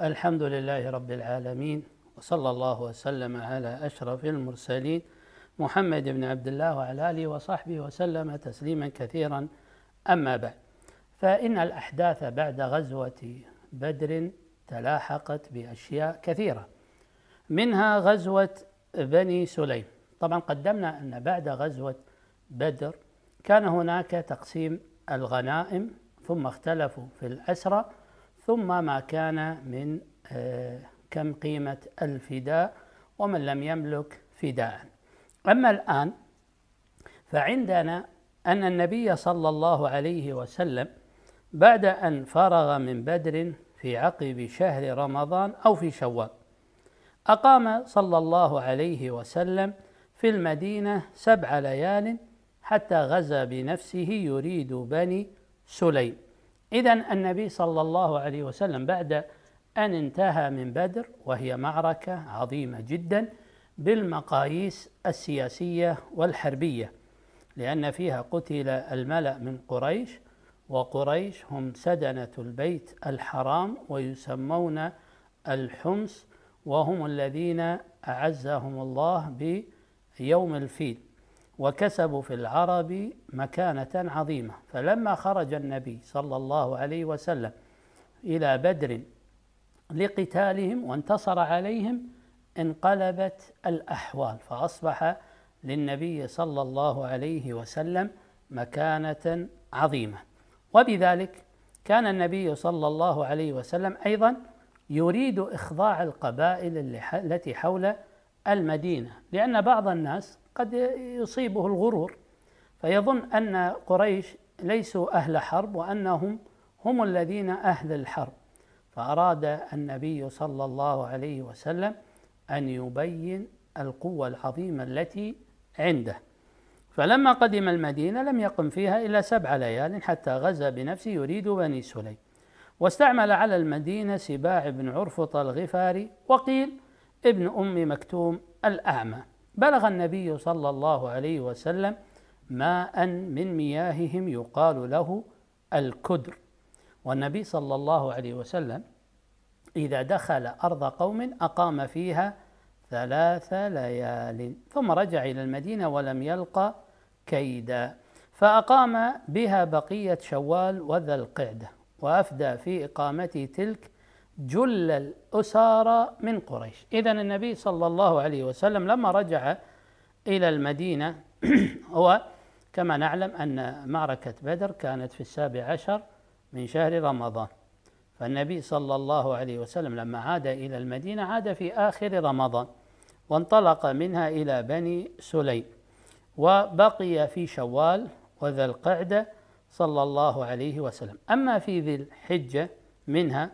الحمد لله رب العالمين وصلى الله وسلم على أشرف المرسلين محمد بن عبد الله وعلى آله وصحبه وسلم تسليما كثيرا أما بعد فإن الأحداث بعد غزوة بدر تلاحقت بأشياء كثيرة منها غزوة بني سليم طبعا قدمنا أن بعد غزوة بدر كان هناك تقسيم الغنائم ثم اختلفوا في الأسرى ثم ما كان من آه، كم قيمة الفداء ومن لم يملك فداء أما الآن فعندنا أن النبي صلى الله عليه وسلم بعد أن فرغ من بدر في عقب شهر رمضان أو في شوال أقام صلى الله عليه وسلم في المدينة سبع ليال حتى غزا بنفسه يريد بني سليم إذا النبي صلى الله عليه وسلم بعد أن انتهى من بدر وهي معركة عظيمة جدا بالمقاييس السياسية والحربية لأن فيها قتل الملأ من قريش وقريش هم سدنة البيت الحرام ويسمون الحمص وهم الذين أعزهم الله بيوم الفيل وكسبوا في العرب مكانة عظيمة فلما خرج النبي صلى الله عليه وسلم إلى بدر لقتالهم وانتصر عليهم انقلبت الأحوال فأصبح للنبي صلى الله عليه وسلم مكانة عظيمة وبذلك كان النبي صلى الله عليه وسلم أيضا يريد إخضاع القبائل التي حول المدينة لأن بعض الناس قد يصيبه الغرور فيظن أن قريش ليسوا أهل حرب وأنهم هم الذين أهل الحرب فأراد النبي صلى الله عليه وسلم أن يبين القوة العظيمة التي عنده فلما قدم المدينة لم يقم فيها إلا سبع ليال حتى غزا بنفسه يريد بني سليم واستعمل على المدينة سباع بن عرفط الغفاري وقيل ابن أم مكتوم الأعمى بلغ النبي صلى الله عليه وسلم ماء من مياههم يقال له الكدر والنبي صلى الله عليه وسلم إذا دخل أرض قوم أقام فيها ثلاث ليال ثم رجع إلى المدينة ولم يلقى كيدا فأقام بها بقية شوال وذا القعدة وأفدى في إقامته تلك جل الأسارى من قريش إذا النبي صلى الله عليه وسلم لما رجع إلى المدينة هو كما نعلم أن معركة بدر كانت في السابع عشر من شهر رمضان فالنبي صلى الله عليه وسلم لما عاد إلى المدينة عاد في آخر رمضان وانطلق منها إلى بني سليم وبقي في شوال وذا القعدة صلى الله عليه وسلم أما في ذي الحجة منها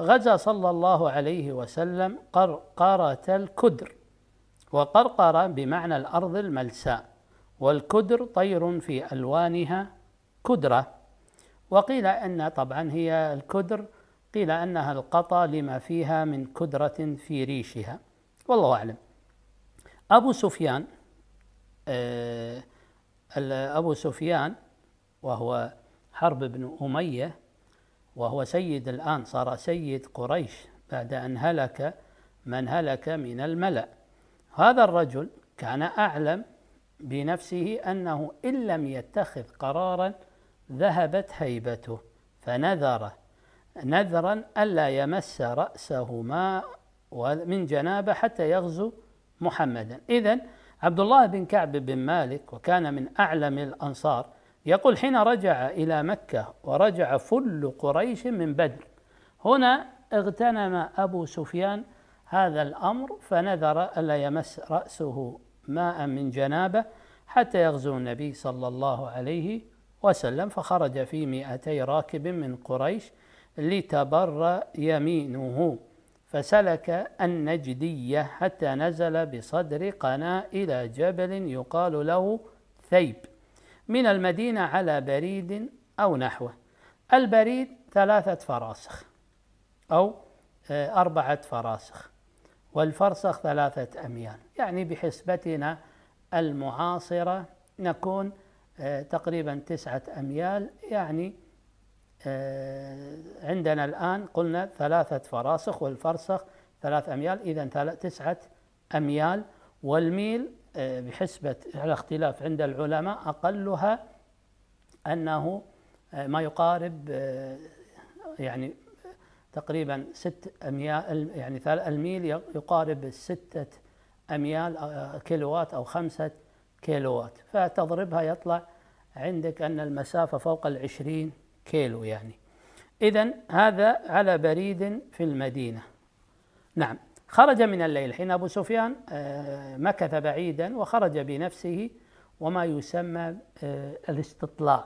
غزا صلى الله عليه وسلم قرقرة الكدر وقرقرة بمعنى الأرض الملساء والكدر طير في ألوانها كدرة وقيل أن طبعا هي الكدر قيل أنها القطى لما فيها من كدرة في ريشها والله أعلم أبو سفيان آه، أبو سفيان وهو حرب بن أمية وهو سيد الآن صار سيد قريش بعد أن هلك من هلك من الملأ هذا الرجل كان أعلم بنفسه أنه إن لم يتخذ قرارا ذهبت هيبته فنذر نذرا ألا يمس رأسه ماء من جنابه حتى يغزو محمدا إذا عبد الله بن كعب بن مالك وكان من أعلم الأنصار يقول حين رجع إلى مكة ورجع فل قريش من بدر هنا اغتنم أبو سفيان هذا الأمر فنذر ألا يمس رأسه ماء من جنابه حتى يغزو النبي صلى الله عليه وسلم فخرج في مئتي راكب من قريش لتبر يمينه فسلك النجدية حتى نزل بصدر قناة إلى جبل يقال له ثيب من المدينة على بريد أو نحوه البريد ثلاثة فراسخ أو آه، أربعة فراسخ والفرسخ ثلاثة أميال يعني بحسبتنا المعاصرة نكون آه، تقريبا تسعة أميال يعني آه، عندنا الآن قلنا ثلاثة فراسخ والفرسخ ثلاث أميال إذا تسعة أميال والميل بحسبة الاختلاف عند العلماء أقلها أنه آه، ما يقارب آه، يعني تقريبا ست أميال يعني الميل يقارب ستة أميال آه، كيلوات أو خمسة كيلوات فتضربها يطلع عندك أن المسافة فوق العشرين كيلو يعني إذا هذا على بريد في المدينة نعم خرج من الليل حين أبو سفيان آه، مكث بعيدا وخرج بنفسه وما يسمى آه، الاستطلاع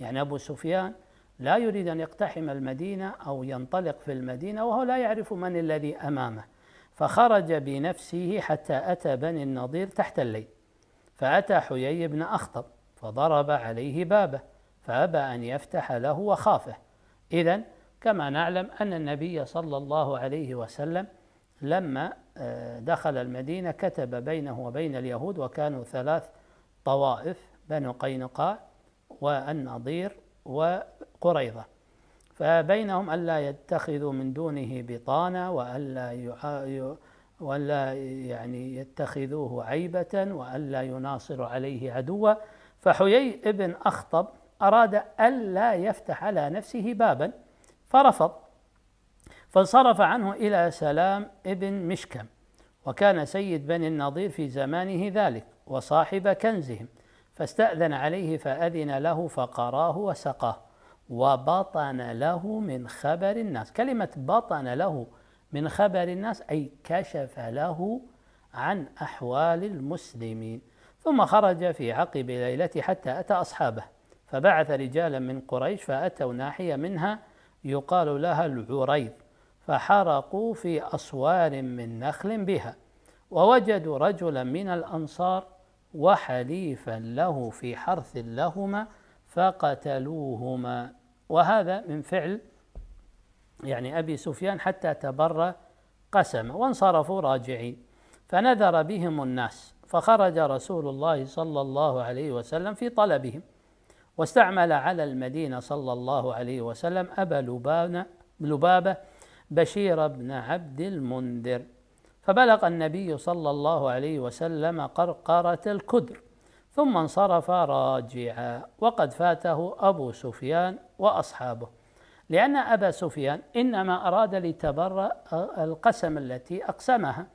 يعني أبو سفيان لا يريد أن يقتحم المدينة أو ينطلق في المدينة وهو لا يعرف من الذي أمامه فخرج بنفسه حتى أتى بني النضير تحت الليل فأتى حيي بن أخطب فضرب عليه بابه فأبى أن يفتح له وخافه إذا كما نعلم أن النبي صلى الله عليه وسلم لما آه، دخل المدينة كتب بينه وبين اليهود وكانوا ثلاث طوائف بنو قينقاع والنضير وقريظة فبينهم ألا يتخذوا من دونه بطانة وألا ولا يعني يتخذوه عيبة وألا يناصر عليه عدوا فحيي ابن أخطب أراد ألا يفتح على نفسه بابا فرفض فانصرف عنه إلى سلام ابن مشكم وكان سيد بني النضير في زمانه ذلك وصاحب كنزهم فاستأذن عليه فأذن له فقراه وسقاه وبطن له من خبر الناس كلمة بطن له من خبر الناس أي كشف له عن أحوال المسلمين ثم خرج في عقب ليلة حتى أتى أصحابه فبعث رجالا من قريش فأتوا ناحية منها يقال لها العريض فحرقوا في أسوار من نخل بها ووجدوا رجلا من الأنصار وحليفا له في حرث لهما فقتلوهما وهذا من فعل يعني أبي سفيان حتى تبرى قسم وانصرفوا راجعين فنذر بهم الناس فخرج رسول الله صلى الله عليه وسلم في طلبهم واستعمل على المدينة صلى الله عليه وسلم أبا لبابة بشير بن عبد المنذر فبلغ النبي صلى الله عليه وسلم قرقرة الكدر ثم انصرف راجعا وقد فاته أبو سفيان وأصحابه لأن أبا سفيان إنما أراد لتبرأ القسم التي أقسمها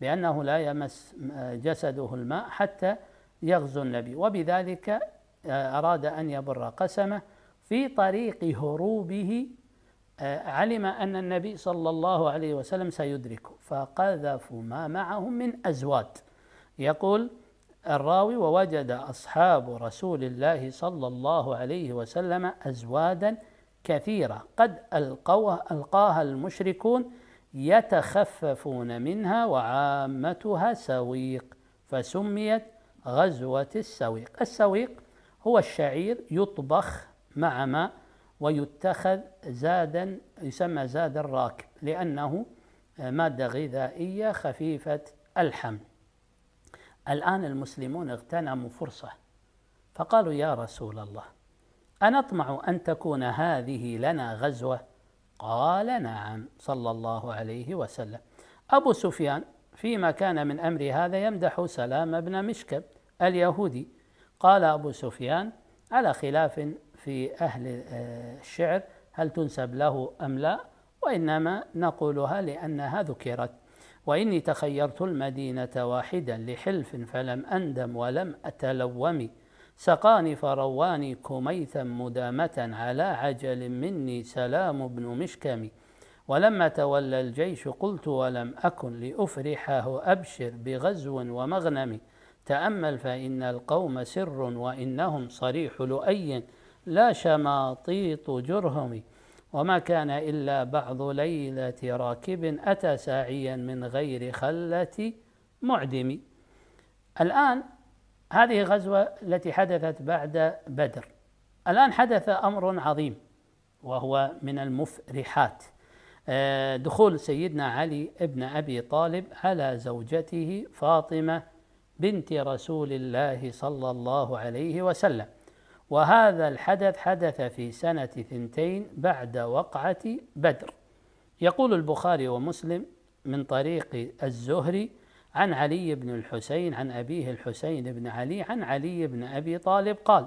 بأنه لا يمس جسده الماء حتى يغزو النبي وبذلك آه، أراد أن يبر قسمه في طريق هروبه علم أن النبي صلى الله عليه وسلم سيدركه فقذفوا ما معهم من أزواد يقول الراوي ووجد أصحاب رسول الله صلى الله عليه وسلم أزوادا كثيرة قد ألقوها ألقاها المشركون يتخففون منها وعامتها سويق فسميت غزوة السويق السويق هو الشعير يطبخ مع ماء ويتخذ زادا يسمى زاد الراكب لأنه آه، مادة غذائية خفيفة الحمل الآن المسلمون اغتنموا فرصة فقالوا يا رسول الله أنطمع أن تكون هذه لنا غزوة قال نعم صلى الله عليه وسلم أبو سفيان فيما كان من أمر هذا يمدح سلام بن مشكب اليهودي قال أبو سفيان على خلاف في أهل آه، الشعر هل تنسب له أم لا وإنما نقولها لأنها ذكرت وإني تخيرت المدينة واحدا لحلف فلم أندم ولم أتلوم سقاني فرواني كميثا مدامة على عجل مني سلام بن مشكم ولما تولى الجيش قلت ولم أكن لأفرحه أبشر بغزو ومغنم تأمل فإن القوم سر وإنهم صريح لؤي لا شماطيط جرهم وما كان إلا بعض ليلة راكب أتى ساعيا من غير خلة معدم الآن هذه غزوة التي حدثت بعد بدر الآن حدث أمر عظيم وهو من المفرحات آه، دخول سيدنا علي ابن أبي طالب على زوجته فاطمة بنت رسول الله صلى الله عليه وسلم وهذا الحدث حدث في سنة ثنتين بعد وقعة بدر يقول البخاري ومسلم من طريق الزهري عن علي بن الحسين عن أبيه الحسين بن علي عن علي بن أبي طالب قال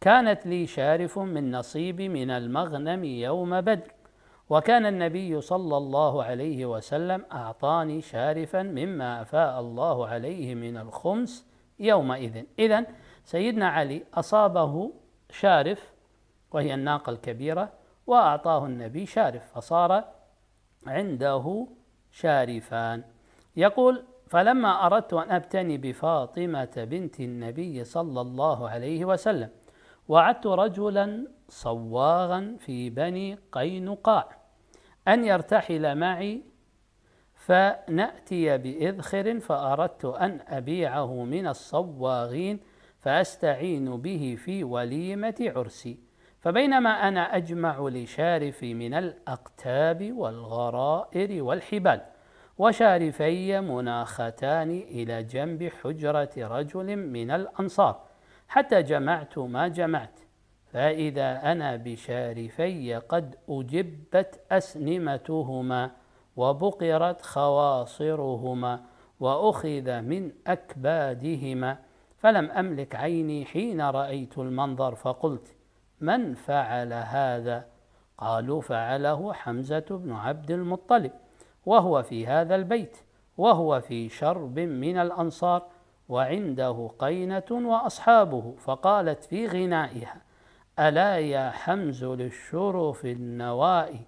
كانت لي شارف من نصيبي من المغنم يوم بدر وكان النبي صلى الله عليه وسلم أعطاني شارفا مما أفاء الله عليه من الخمس يومئذ إذا سيدنا علي أصابه شارف وهي الناقة الكبيرة وأعطاه النبي شارف فصار عنده شارفان يقول فلما أردت أن أبتني بفاطمة بنت النبي صلى الله عليه وسلم وعدت رجلا صواغا في بني قينقاع أن يرتحل معي فنأتي بإذخر فأردت أن أبيعه من الصواغين فأستعين به في وليمة عرسي فبينما أنا أجمع لشارفي من الأقتاب والغرائر والحبال وشارفي مناختان إلى جنب حجرة رجل من الأنصار حتى جمعت ما جمعت فإذا أنا بشارفي قد أجبت أسنمتهما وبقرت خواصرهما وأخذ من أكبادهما فلم أملك عيني حين رأيت المنظر فقلت من فعل هذا قالوا فعله حمزة بن عبد المطلب وهو في هذا البيت وهو في شرب من الأنصار وعنده قينة وأصحابه فقالت في غنائها ألا يا حمز للشرف النوائي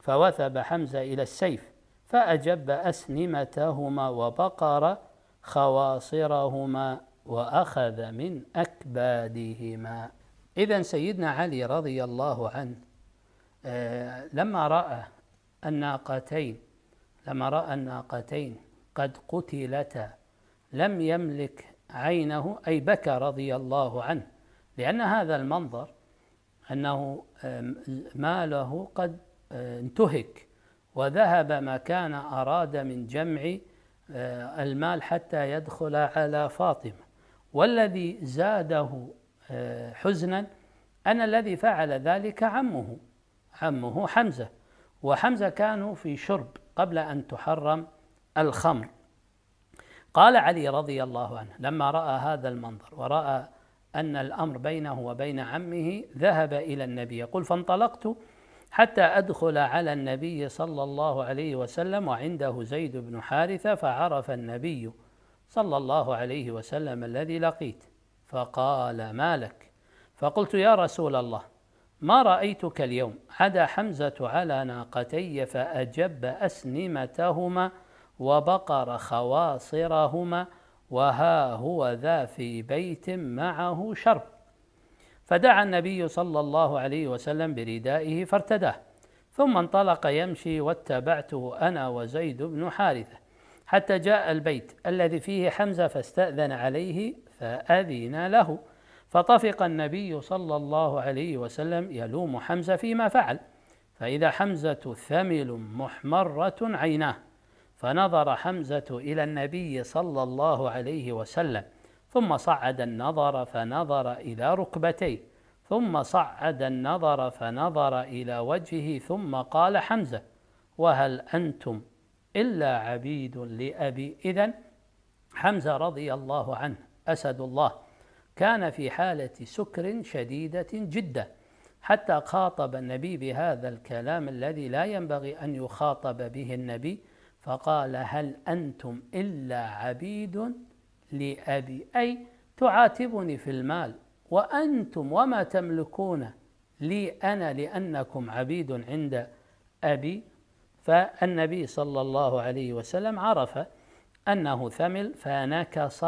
فوثب حمزة إلى السيف فأجب أسنمتهما وبقر خواصرهما واخذ من اكبادهما اذا سيدنا علي رضي الله عنه آه، لما راى الناقتين لما راى الناقتين قد قتلتا لم يملك عينه اي بكى رضي الله عنه لان هذا المنظر انه ماله قد آه، انتهك وذهب ما كان اراد من جمع آه، المال حتى يدخل على فاطمه والذي زاده آه، حزنا أن الذي فعل ذلك عمه عمه حمزة وحمزة كانوا في شرب قبل أن تحرم الخمر قال علي رضي الله عنه لما رأى هذا المنظر ورأى أن الأمر بينه وبين عمه ذهب إلى النبي يقول فانطلقت حتى أدخل على النبي صلى الله عليه وسلم وعنده زيد بن حارثة فعرف النبي صلى الله عليه وسلم الذي لقيت فقال ما لك فقلت يا رسول الله ما رأيتك اليوم عدا حمزة على ناقتي فأجب أسنمتهما وبقر خواصرهما وها هو ذا في بيت معه شرب فدعا النبي صلى الله عليه وسلم بردائه فارتداه ثم انطلق يمشي واتبعته أنا وزيد بن حارثة حتى جاء البيت الذي فيه حمزه فاستاذن عليه فاذن له فطفق النبي صلى الله عليه وسلم يلوم حمزه فيما فعل فاذا حمزه ثمل محمره عيناه فنظر حمزه الى النبي صلى الله عليه وسلم ثم صعد النظر فنظر الى ركبتيه ثم صعد النظر فنظر الى وجهه ثم قال حمزه وهل انتم إلا عبيد لأبي إذا حمزة رضي الله عنه أسد الله كان في حالة سكر شديدة جدا حتى خاطب النبي بهذا الكلام الذي لا ينبغي أن يخاطب به النبي فقال هل أنتم إلا عبيد لأبي أي تعاتبني في المال وأنتم وما تملكون لي أنا لأنكم عبيد عند أبي فالنبي صلى الله عليه وسلم عرف أنه ثمل فنكص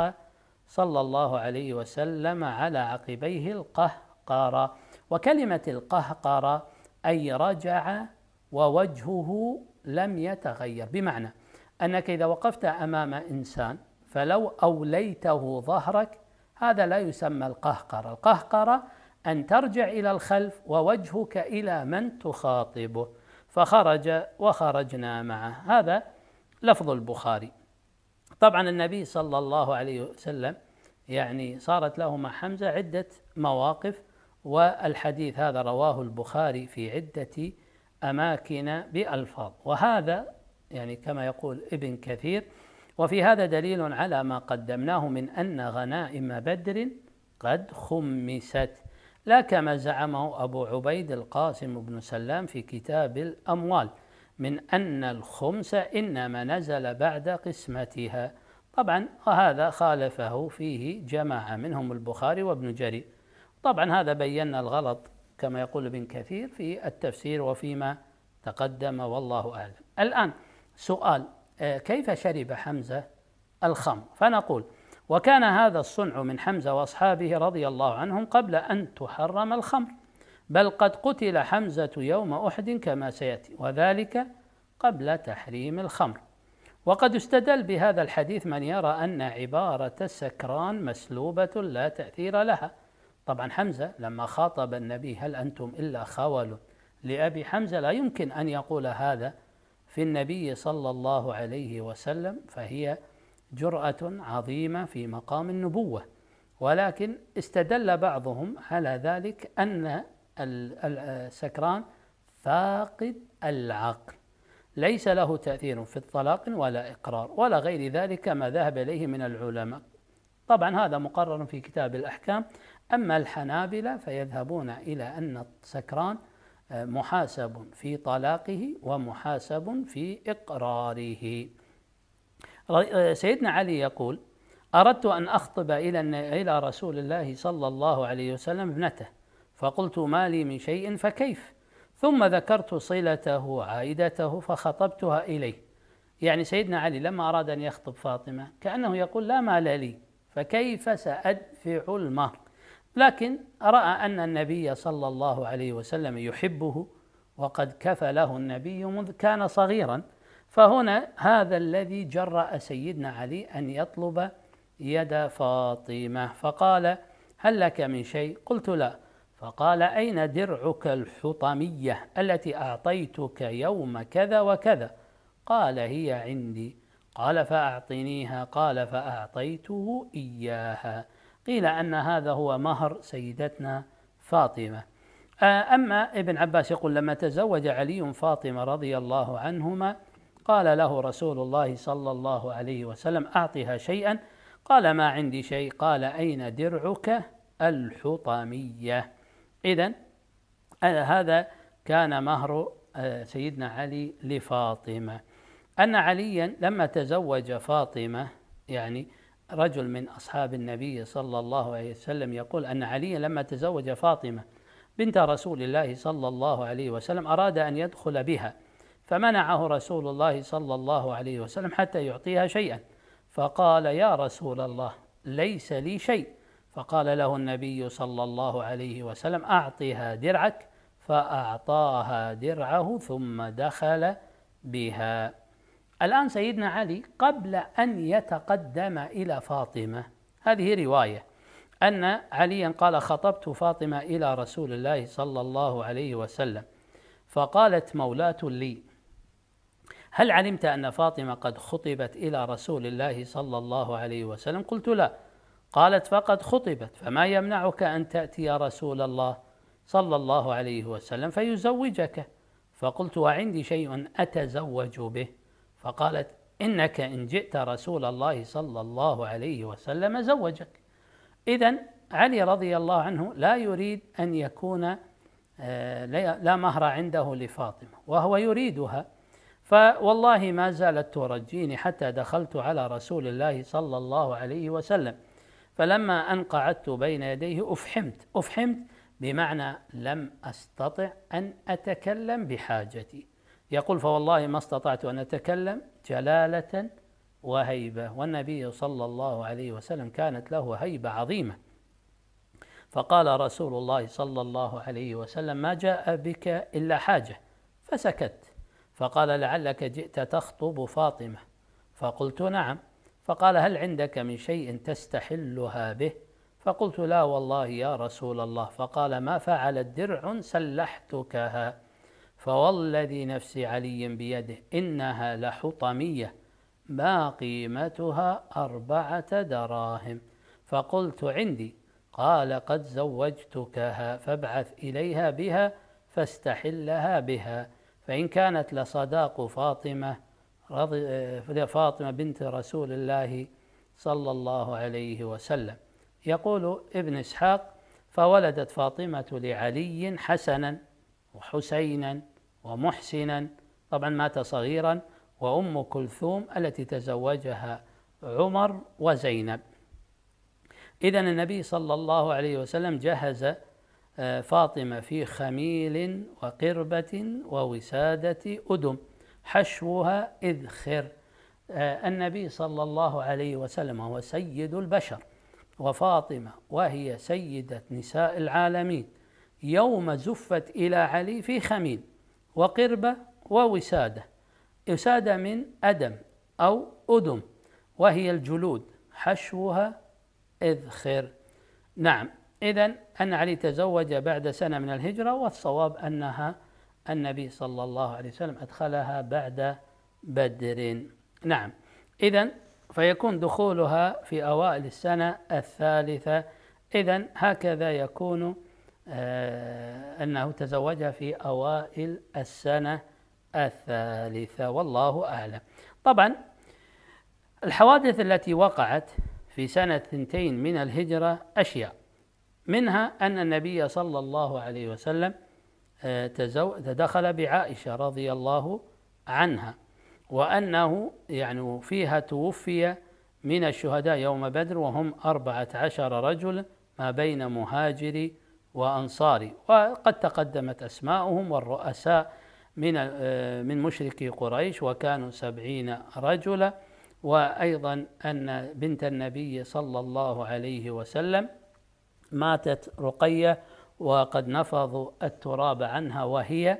صلى الله عليه وسلم على عقبيه القهقر وكلمة القهقر أي رجع ووجهه لم يتغير بمعنى أنك إذا وقفت أمام إنسان فلو أوليته ظهرك هذا لا يسمى القهقرة القهقرة أن ترجع إلى الخلف ووجهك إلى من تخاطبه فخرج وخرجنا معه هذا لفظ البخاري طبعا النبي صلى الله عليه وسلم يعني صارت له مع حمزه عده مواقف والحديث هذا رواه البخاري في عده اماكن بالفاظ وهذا يعني كما يقول ابن كثير وفي هذا دليل على ما قدمناه من ان غنائم بدر قد خمست لا كما زعمه أبو عبيد القاسم بن سلام في كتاب الأموال من أن الخمس إنما نزل بعد قسمتها طبعا وهذا خالفه فيه جماعة منهم البخاري وابن جرير طبعا هذا بينا الغلط كما يقول ابن كثير في التفسير وفيما تقدم والله أعلم الآن سؤال آه، كيف شرب حمزة الخمر فنقول وكان هذا الصنع من حمزه واصحابه رضي الله عنهم قبل ان تحرم الخمر بل قد قتل حمزه يوم احد كما سياتي وذلك قبل تحريم الخمر وقد استدل بهذا الحديث من يرى ان عباره سكران مسلوبه لا تاثير لها طبعا حمزه لما خاطب النبي هل انتم الا خول لابي حمزه لا يمكن ان يقول هذا في النبي صلى الله عليه وسلم فهي جرأة عظيمة في مقام النبوة ولكن استدل بعضهم على ذلك أن السكران فاقد العقل ليس له تأثير في الطلاق ولا إقرار ولا غير ذلك ما ذهب إليه من العلماء طبعا هذا مقرر في كتاب الأحكام أما الحنابلة فيذهبون إلى أن السكران آه، محاسب في طلاقه ومحاسب في إقراره آه، سيدنا علي يقول أردت أن أخطب إلى إلى رسول الله صلى الله عليه وسلم ابنته فقلت ما لي من شيء فكيف ثم ذكرت صلته عائدته فخطبتها إليه يعني سيدنا علي لما أراد أن يخطب فاطمة كأنه يقول لا مال لي فكيف سأدفع المهر لكن رأى أن النبي صلى الله عليه وسلم يحبه وقد كفله النبي منذ كان صغيرا فهنا هذا الذي جرأ سيدنا علي أن يطلب يد فاطمة فقال هل لك من شيء؟ قلت لا فقال أين درعك الحطمية التي أعطيتك يوم كذا وكذا؟ قال هي عندي قال فأعطنيها قال فأعطيته إياها قيل أن هذا هو مهر سيدتنا فاطمة آه، أما ابن عباس يقول لما تزوج علي فاطمة رضي الله عنهما قال له رسول الله صلى الله عليه وسلم أعطها شيئا قال ما عندي شيء قال أين درعك الحطمية إذا هذا كان مهر آه، سيدنا علي لفاطمة أن عليا لما تزوج فاطمة يعني رجل من أصحاب النبي صلى الله عليه وسلم يقول أن عليا لما تزوج فاطمة بنت رسول الله صلى الله عليه وسلم أراد أن يدخل بها فمنعه رسول الله صلى الله عليه وسلم حتى يعطيها شيئا فقال يا رسول الله ليس لي شيء فقال له النبي صلى الله عليه وسلم اعطها درعك فاعطاها درعه ثم دخل بها الان سيدنا علي قبل ان يتقدم الى فاطمه هذه روايه ان عليا قال خطبت فاطمه الى رسول الله صلى الله عليه وسلم فقالت مولاه لي هل علمت أن فاطمة قد خطبت إلى رسول الله صلى الله عليه وسلم قلت لا قالت فقد خطبت فما يمنعك أن تأتي رسول الله صلى الله عليه وسلم فيزوجك فقلت وعندي شيء أتزوج به فقالت إنك إن جئت رسول الله صلى الله عليه وسلم زوجك إذا علي رضي الله عنه لا يريد أن يكون آه، لا مهر عنده لفاطمة وهو يريدها فوالله ما زالت ترجيني حتى دخلت على رسول الله صلى الله عليه وسلم فلما أن قعدت بين يديه أفحمت أفحمت بمعنى لم أستطع أن أتكلم بحاجتي يقول فوالله ما استطعت أن أتكلم جلالة وهيبة والنبي صلى الله عليه وسلم كانت له هيبة عظيمة فقال رسول الله صلى الله عليه وسلم ما جاء بك إلا حاجة فسكت فقال لعلك جئت تخطب فاطمه فقلت نعم فقال هل عندك من شيء تستحلها به فقلت لا والله يا رسول الله فقال ما فعلت درع سلحتكها فوالذي نفسي علي بيده إنها لحطمية ما قيمتها أربعة دراهم فقلت عندي قال قد زوجتكها فابعث إليها بها فاستحلها بها فإن كانت لصداق فاطمة رضي آه، فاطمة بنت رسول الله صلى الله عليه وسلم يقول ابن إسحاق فولدت فاطمة لعلي حسنا وحسينا ومحسنا طبعا مات صغيرا وأم كلثوم التي تزوجها عمر وزينب إذا النبي صلى الله عليه وسلم جهز آه، فاطمة في خميل وقربة ووسادة أدم حشوها إذخر آه، النبي صلى الله عليه وسلم هو سيد البشر وفاطمة وهي سيدة نساء العالمين يوم زفت إلى علي في خميل وقربة ووسادة وسادة من أدم أو أدم وهي الجلود حشوها إذخر نعم إذا أن علي تزوج بعد سنة من الهجرة والصواب أنها النبي صلى الله عليه وسلم أدخلها بعد بدر نعم إذا فيكون دخولها في أوائل السنة الثالثة إذا هكذا يكون آه، أنه تزوجها في أوائل السنة الثالثة والله أعلم طبعا الحوادث التي وقعت في سنة ثنتين من الهجرة أشياء منها أن النبي صلى الله عليه وسلم آه، تدخل بعائشة رضي الله عنها وأنه يعني فيها توفي من الشهداء يوم بدر وهم أربعة عشر رجل ما بين مهاجري وأنصاري وقد تقدمت أسماؤهم والرؤساء من آه، من مشركي قريش وكانوا سبعين رجلا وأيضا أن بنت النبي صلى الله عليه وسلم ماتت رقيه وقد نفضوا التراب عنها وهي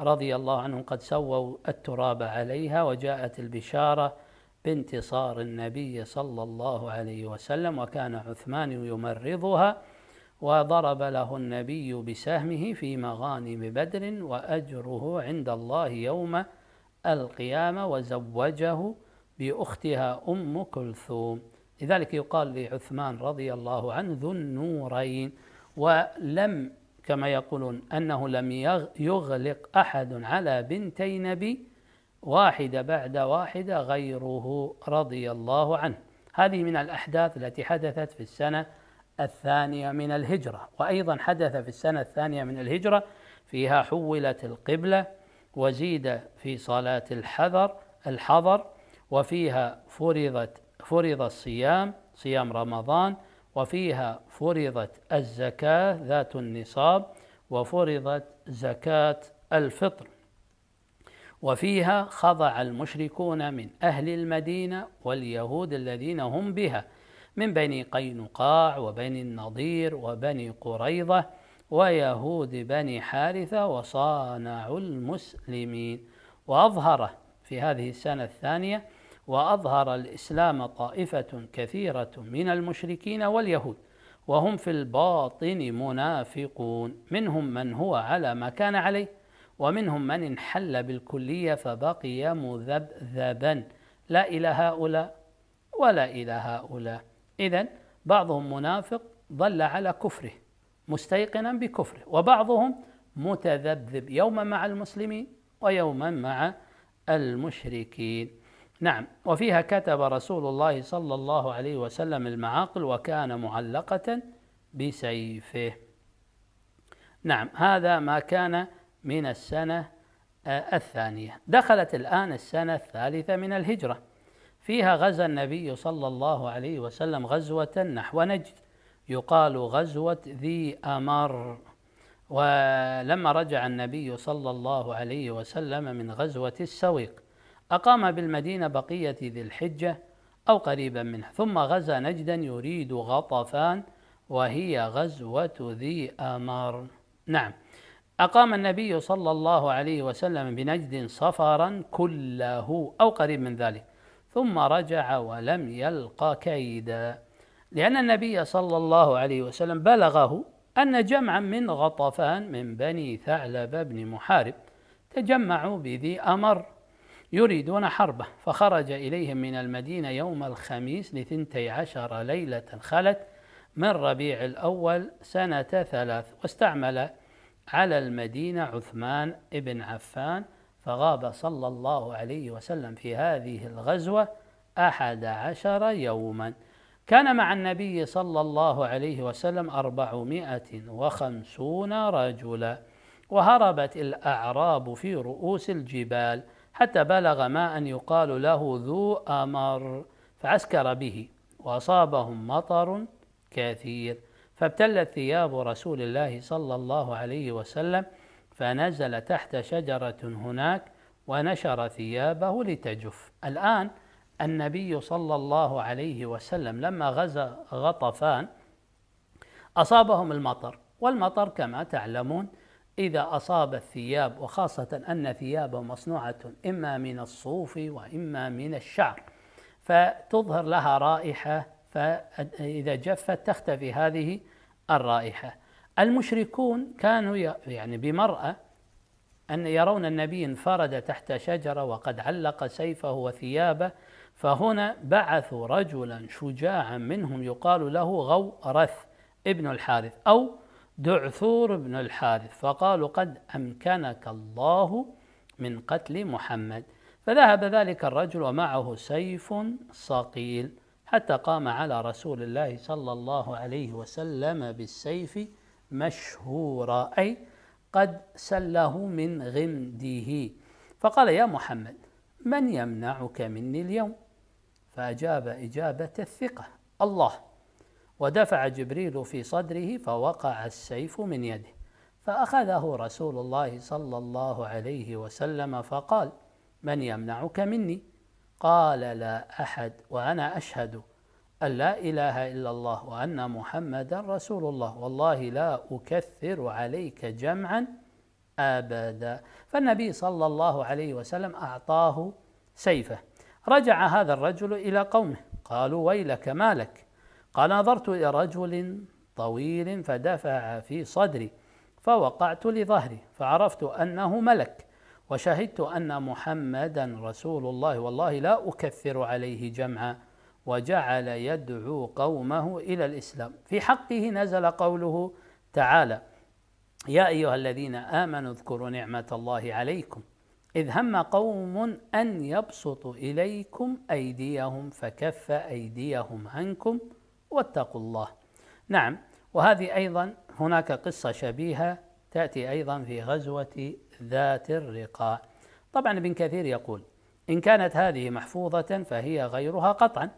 رضي الله عنهم قد سووا التراب عليها وجاءت البشاره بانتصار النبي صلى الله عليه وسلم وكان عثمان يمرضها وضرب له النبي بسهمه في مغانم بدر واجره عند الله يوم القيامه وزوجه باختها ام كلثوم لذلك يقال لعثمان رضي الله عنه ذو النورين ولم كما يقولون انه لم يغلق احد على بنتي نبي واحده بعد واحده غيره رضي الله عنه هذه من الاحداث التي حدثت في السنه الثانيه من الهجره وايضا حدث في السنه الثانيه من الهجره فيها حولت القبله وزيد في صلاه الحذر الحضر وفيها فرضت فرض الصيام صيام رمضان وفيها فرضت الزكاة ذات النصاب وفرضت زكاة الفطر وفيها خضع المشركون من أهل المدينة واليهود الذين هم بها من بني قينقاع وبني النضير وبني قريظة ويهود بني حارثة وصانع المسلمين وأظهر في هذه السنة الثانية واظهر الاسلام طائفه كثيره من المشركين واليهود وهم في الباطن منافقون منهم من هو على ما كان عليه ومنهم من انحل بالكليه فبقي مذبذبا لا الى هؤلاء ولا الى هؤلاء اذا بعضهم منافق ظل على كفره مستيقنا بكفره وبعضهم متذبذب يوما مع المسلمين ويوما مع المشركين نعم وفيها كتب رسول الله صلى الله عليه وسلم المعاقل وكان معلقة بسيفه نعم هذا ما كان من السنة آه، الثانية دخلت الآن السنة الثالثة من الهجرة فيها غزا النبي صلى الله عليه وسلم غزوة نحو نجد يقال غزوة ذي أمر ولما رجع النبي صلى الله عليه وسلم من غزوة السويق أقام بالمدينة بقية ذي الحجة أو قريبا منه ثم غزا نجدا يريد غطفان وهي غزوة ذي أمر نعم أقام النبي صلى الله عليه وسلم بنجد صفرا كله أو قريب من ذلك ثم رجع ولم يلقى كيدا لأن النبي صلى الله عليه وسلم بلغه أن جمعا من غطفان من بني ثعلب بن محارب تجمعوا بذي أمر يريدون حربه فخرج إليهم من المدينة يوم الخميس لثنتي عشر ليلة خلت من ربيع الأول سنة ثلاث واستعمل على المدينة عثمان بن عفان فغاب صلى الله عليه وسلم في هذه الغزوة أحد عشر يوما كان مع النبي صلى الله عليه وسلم أربعمائة وخمسون رجلا وهربت الأعراب في رؤوس الجبال حتى بلغ ما أن يقال له ذو أمر فعسكر به وأصابهم مطر كثير فابتلت ثياب رسول الله صلى الله عليه وسلم فنزل تحت شجرة هناك ونشر ثيابه لتجف الآن النبي صلى الله عليه وسلم لما غزا غطفان أصابهم المطر والمطر كما تعلمون إذا أصاب الثياب وخاصة أن ثيابه مصنوعة إما من الصوف وإما من الشعر فتظهر لها رائحة فإذا جفت تختفي هذه الرائحة المشركون كانوا يعني بمرأة أن يرون النبي انفرد تحت شجرة وقد علق سيفه وثيابه فهنا بعثوا رجلا شجاعا منهم يقال له غورث ابن الحارث أو دعثور بن الحارث فقالوا قد أمكنك الله من قتل محمد فذهب ذلك الرجل ومعه سيف صقيل حتى قام على رسول الله صلى الله عليه وسلم بالسيف مشهورا أي قد سله من غمده فقال يا محمد من يمنعك مني اليوم فأجاب إجابة الثقة الله ودفع جبريل في صدره فوقع السيف من يده فأخذه رسول الله صلى الله عليه وسلم فقال من يمنعك مني قال لا أحد وأنا أشهد أن لا إله إلا الله وأن محمدا رسول الله والله لا أكثر عليك جمعا أبدا فالنبي صلى الله عليه وسلم أعطاه سيفه رجع هذا الرجل إلى قومه قالوا ويلك مالك قال نظرت إلى رجل طويل فدفع في صدري فوقعت لظهري فعرفت أنه ملك وشهدت أن محمدا رسول الله والله لا أكثر عليه جمعا وجعل يدعو قومه إلى الإسلام في حقه نزل قوله تعالى يا أيها الذين آمنوا اذكروا نعمة الله عليكم إذ هم قوم أن يبسطوا إليكم أيديهم فكف أيديهم عنكم ۖ واتقوا الله نعم وهذه أيضا هناك قصة شبيهة تأتي أيضا في غزوة ذات الرقاع طبعا ابن كثير يقول إن كانت هذه محفوظة فهي غيرها قطعا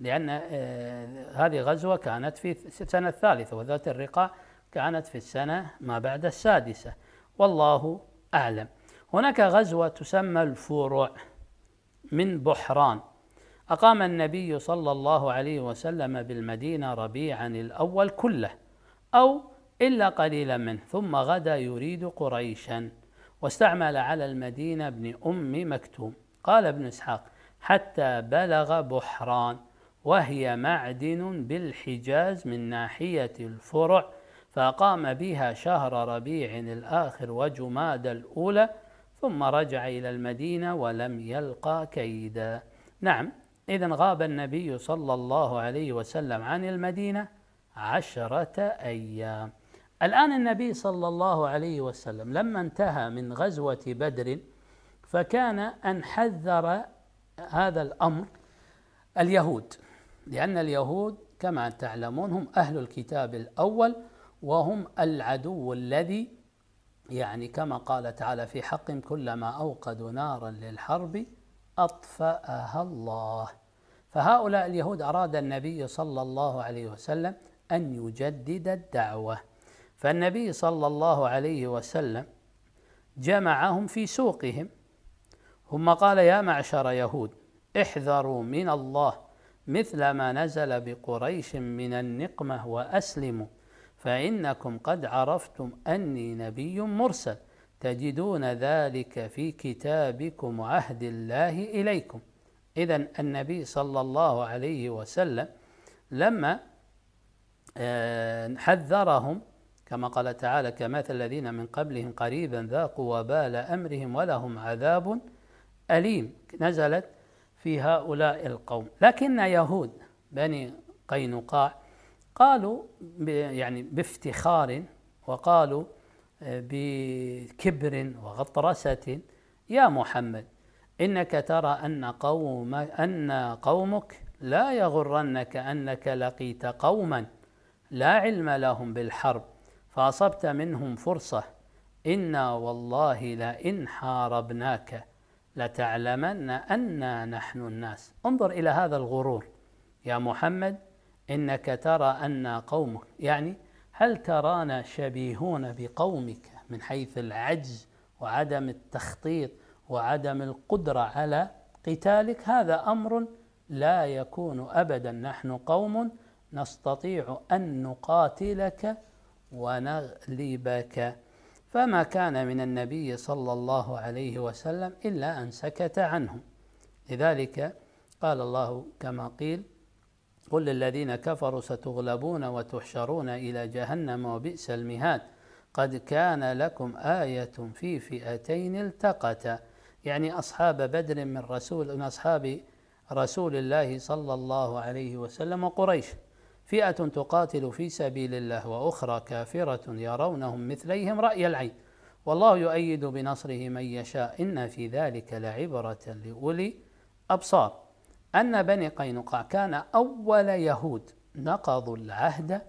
لأن آه، هذه غزوة كانت في السنة الثالثة وذات الرقاع كانت في السنة ما بعد السادسة والله أعلم هناك غزوة تسمى الفروع من بحران أقام النبي صلى الله عليه وسلم بالمدينة ربيعا الأول كله أو إلا قليلا منه ثم غدا يريد قريشا واستعمل على المدينة ابن أم مكتوم قال ابن إسحاق حتى بلغ بحران وهي معدن بالحجاز من ناحية الفرع فقام بها شهر ربيع الآخر وجماد الأولى ثم رجع إلى المدينة ولم يلقى كيدا نعم إذا غاب النبي صلى الله عليه وسلم عن المدينة عشرة أيام الآن النبي صلى الله عليه وسلم لما انتهى من غزوة بدر فكان أن حذر هذا الأمر اليهود لأن اليهود كما تعلمون هم أهل الكتاب الأول وهم العدو الذي يعني كما قال تعالى في حقهم كلما أوقدوا نارا للحرب أطفأها الله فهؤلاء اليهود أراد النبي صلى الله عليه وسلم أن يجدد الدعوة فالنبي صلى الله عليه وسلم جمعهم في سوقهم ثم قال يا معشر يهود احذروا من الله مثل ما نزل بقريش من النقمة وأسلموا فإنكم قد عرفتم أني نبي مرسل تجدون ذلك في كتابكم وعهد الله إليكم إذا النبي صلى الله عليه وسلم لما آه، حذرهم كما قال تعالى كمثل الذين من قبلهم قريبا ذاقوا وبال أمرهم ولهم عذاب أليم نزلت في هؤلاء القوم لكن يهود بني قينقاع قالوا يعني بافتخار وقالوا بكبر وغطرسة يا محمد إنك ترى أن قوم أن قومك لا يغرنك أنك لقيت قوما لا علم لهم بالحرب فأصبت منهم فرصة إنا والله لئن حاربناك لتعلمن أنا نحن الناس انظر إلى هذا الغرور يا محمد إنك ترى أن قومك يعني هل ترانا شبيهون بقومك من حيث العجز وعدم التخطيط وعدم القدرة على قتالك هذا أمر لا يكون أبدا نحن قوم نستطيع أن نقاتلك ونغلبك فما كان من النبي صلى الله عليه وسلم إلا أن سكت عنه لذلك قال الله كما قيل قل للذين كفروا ستغلبون وتحشرون إلى جهنم وبئس المهاد قد كان لكم آية في فئتين التقتا يعني أصحاب بدر من رسول من أصحاب رسول الله صلى الله عليه وسلم وقريش فئة تقاتل في سبيل الله وأخرى كافرة يرونهم مثليهم رأي العين والله يؤيد بنصره من يشاء إن في ذلك لعبرة لأولي أبصار أن بني قينقاع كان أول يهود نقضوا العهد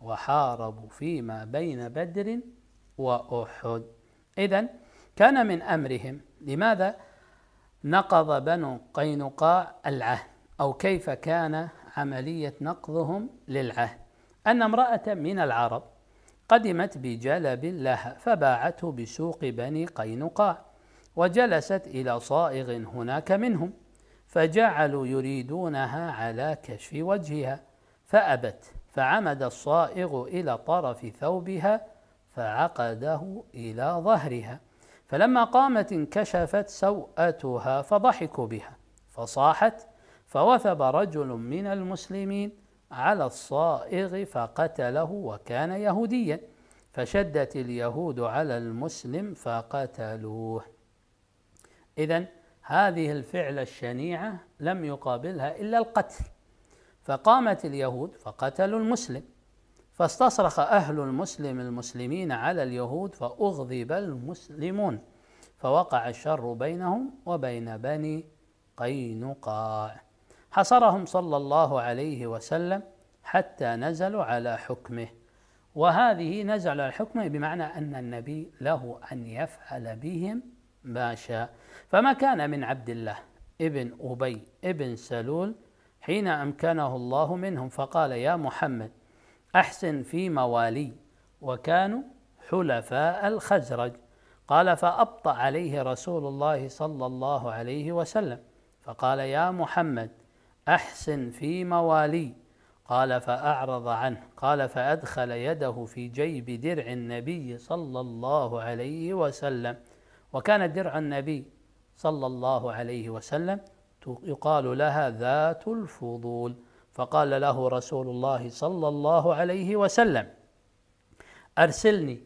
وحاربوا فيما بين بدر وأحد إذا كان من أمرهم لماذا نقض بنو قينقاع العهد أو كيف كان عملية نقضهم للعهد أن امرأة من العرب قدمت بجلب لها فباعته بسوق بني قينقاع وجلست إلى صائغ هناك منهم فجعلوا يريدونها على كشف وجهها فأبت فعمد الصائغ إلى طرف ثوبها فعقده إلى ظهرها فلما قامت انكشفت سوءتها فضحكوا بها فصاحت فوثب رجل من المسلمين على الصائغ فقتله وكان يهوديا فشدت اليهود على المسلم فقتلوه إذا هذه الفعلة الشنيعة لم يقابلها إلا القتل فقامت اليهود فقتلوا المسلم فاستصرخ أهل المسلم المسلمين على اليهود فأغضب المسلمون فوقع الشر بينهم وبين بني قينقاع حصرهم صلى الله عليه وسلم حتى نزلوا على حكمه وهذه نزل على حكمه بمعنى أن النبي له أن يفعل بهم ما شاء فما كان من عبد الله ابن أبي ابن سلول حين أمكنه الله منهم فقال يا محمد أحسن في موالي وكانوا حلفاء الخزرج قال فأبطأ عليه رسول الله صلى الله عليه وسلم فقال يا محمد أحسن في موالي قال فأعرض عنه قال فأدخل يده في جيب درع النبي صلى الله عليه وسلم وكان درع النبي صلى الله عليه وسلم يقال لها ذات الفضول فقال له رسول الله صلى الله عليه وسلم أرسلني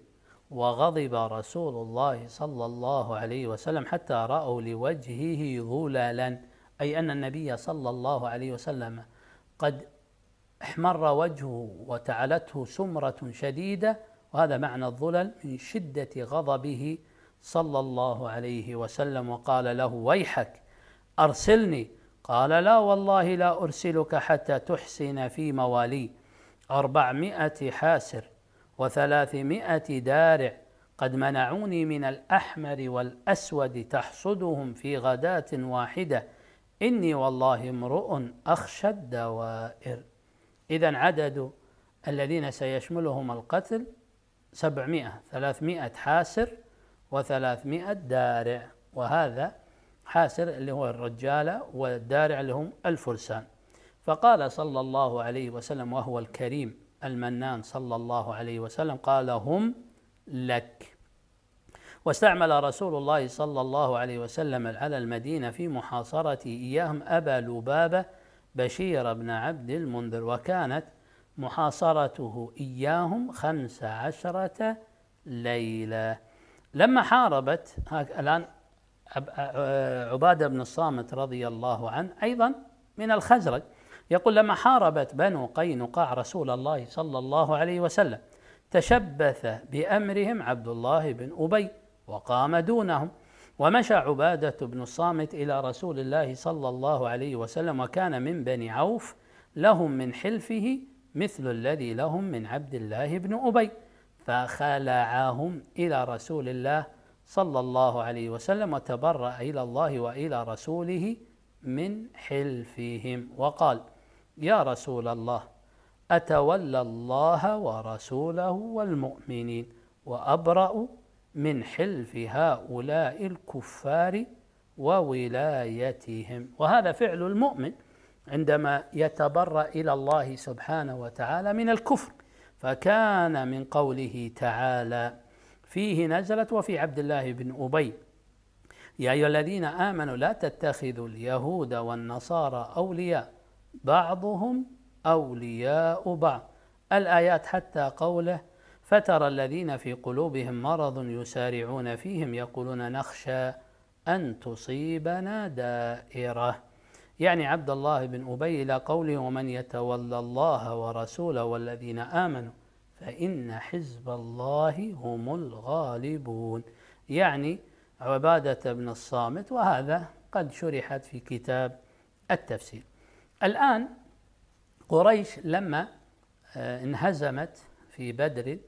وغضب رسول الله صلى الله عليه وسلم حتى رأوا لوجهه ظلالا أي أن النبي صلى الله عليه وسلم قد احمر وجهه وتعلته سمرة شديدة وهذا معنى الظلل من شدة غضبه صلى الله عليه وسلم وقال له ويحك ارسلني قال لا والله لا ارسلك حتى تحسن في موالي اربعمائه حاسر وثلاثمائه دارع قد منعوني من الاحمر والاسود تحصدهم في غداه واحده اني والله امرؤ اخشى الدوائر اذا عدد الذين سيشملهم القتل سبعمائه ثلاثمائه حاسر وثلاثمائة دارع وهذا حاسر اللي هو الرجالة والدارع اللي هم الفرسان فقال صلى الله عليه وسلم وهو الكريم المنان صلى الله عليه وسلم قال هم لك واستعمل رسول الله صلى الله عليه وسلم على المدينة في محاصرته إياهم أبا لبابة بشير بن عبد المنذر وكانت محاصرته إياهم خمس عشرة ليلة لما حاربت الآن عبادة بن الصامت رضي الله عنه أيضا من الخزرج يقول لما حاربت بنو قينقاع رسول الله صلى الله عليه وسلم تشبث بأمرهم عبد الله بن أبي وقام دونهم ومشى عبادة بن الصامت إلى رسول الله صلى الله عليه وسلم وكان من بني عوف لهم من حلفه مثل الذي لهم من عبد الله بن أبي فخلعهم إلى رسول الله صلى الله عليه وسلم وتبرأ إلى الله وإلى رسوله من حلفهم وقال يا رسول الله أتولى الله ورسوله والمؤمنين وأبرأ من حلف هؤلاء الكفار وولايتهم وهذا فعل المؤمن عندما يتبرأ إلى الله سبحانه وتعالى من الكفر فكان من قوله تعالى فيه نزلت وفي عبد الله بن أبي يا أيها الذين آمنوا لا تتخذوا اليهود والنصارى أولياء بعضهم أولياء بعض الآيات حتى قوله فترى الذين في قلوبهم مرض يسارعون فيهم يقولون نخشى أن تصيبنا دائرة يعني عبد الله بن أبي إلى قوله ومن يتولى الله ورسوله والذين آمنوا فإن حزب الله هم الغالبون يعني عبادة بن الصامت وهذا قد شرحت في كتاب التفسير الآن قريش لما آه، انهزمت في بدر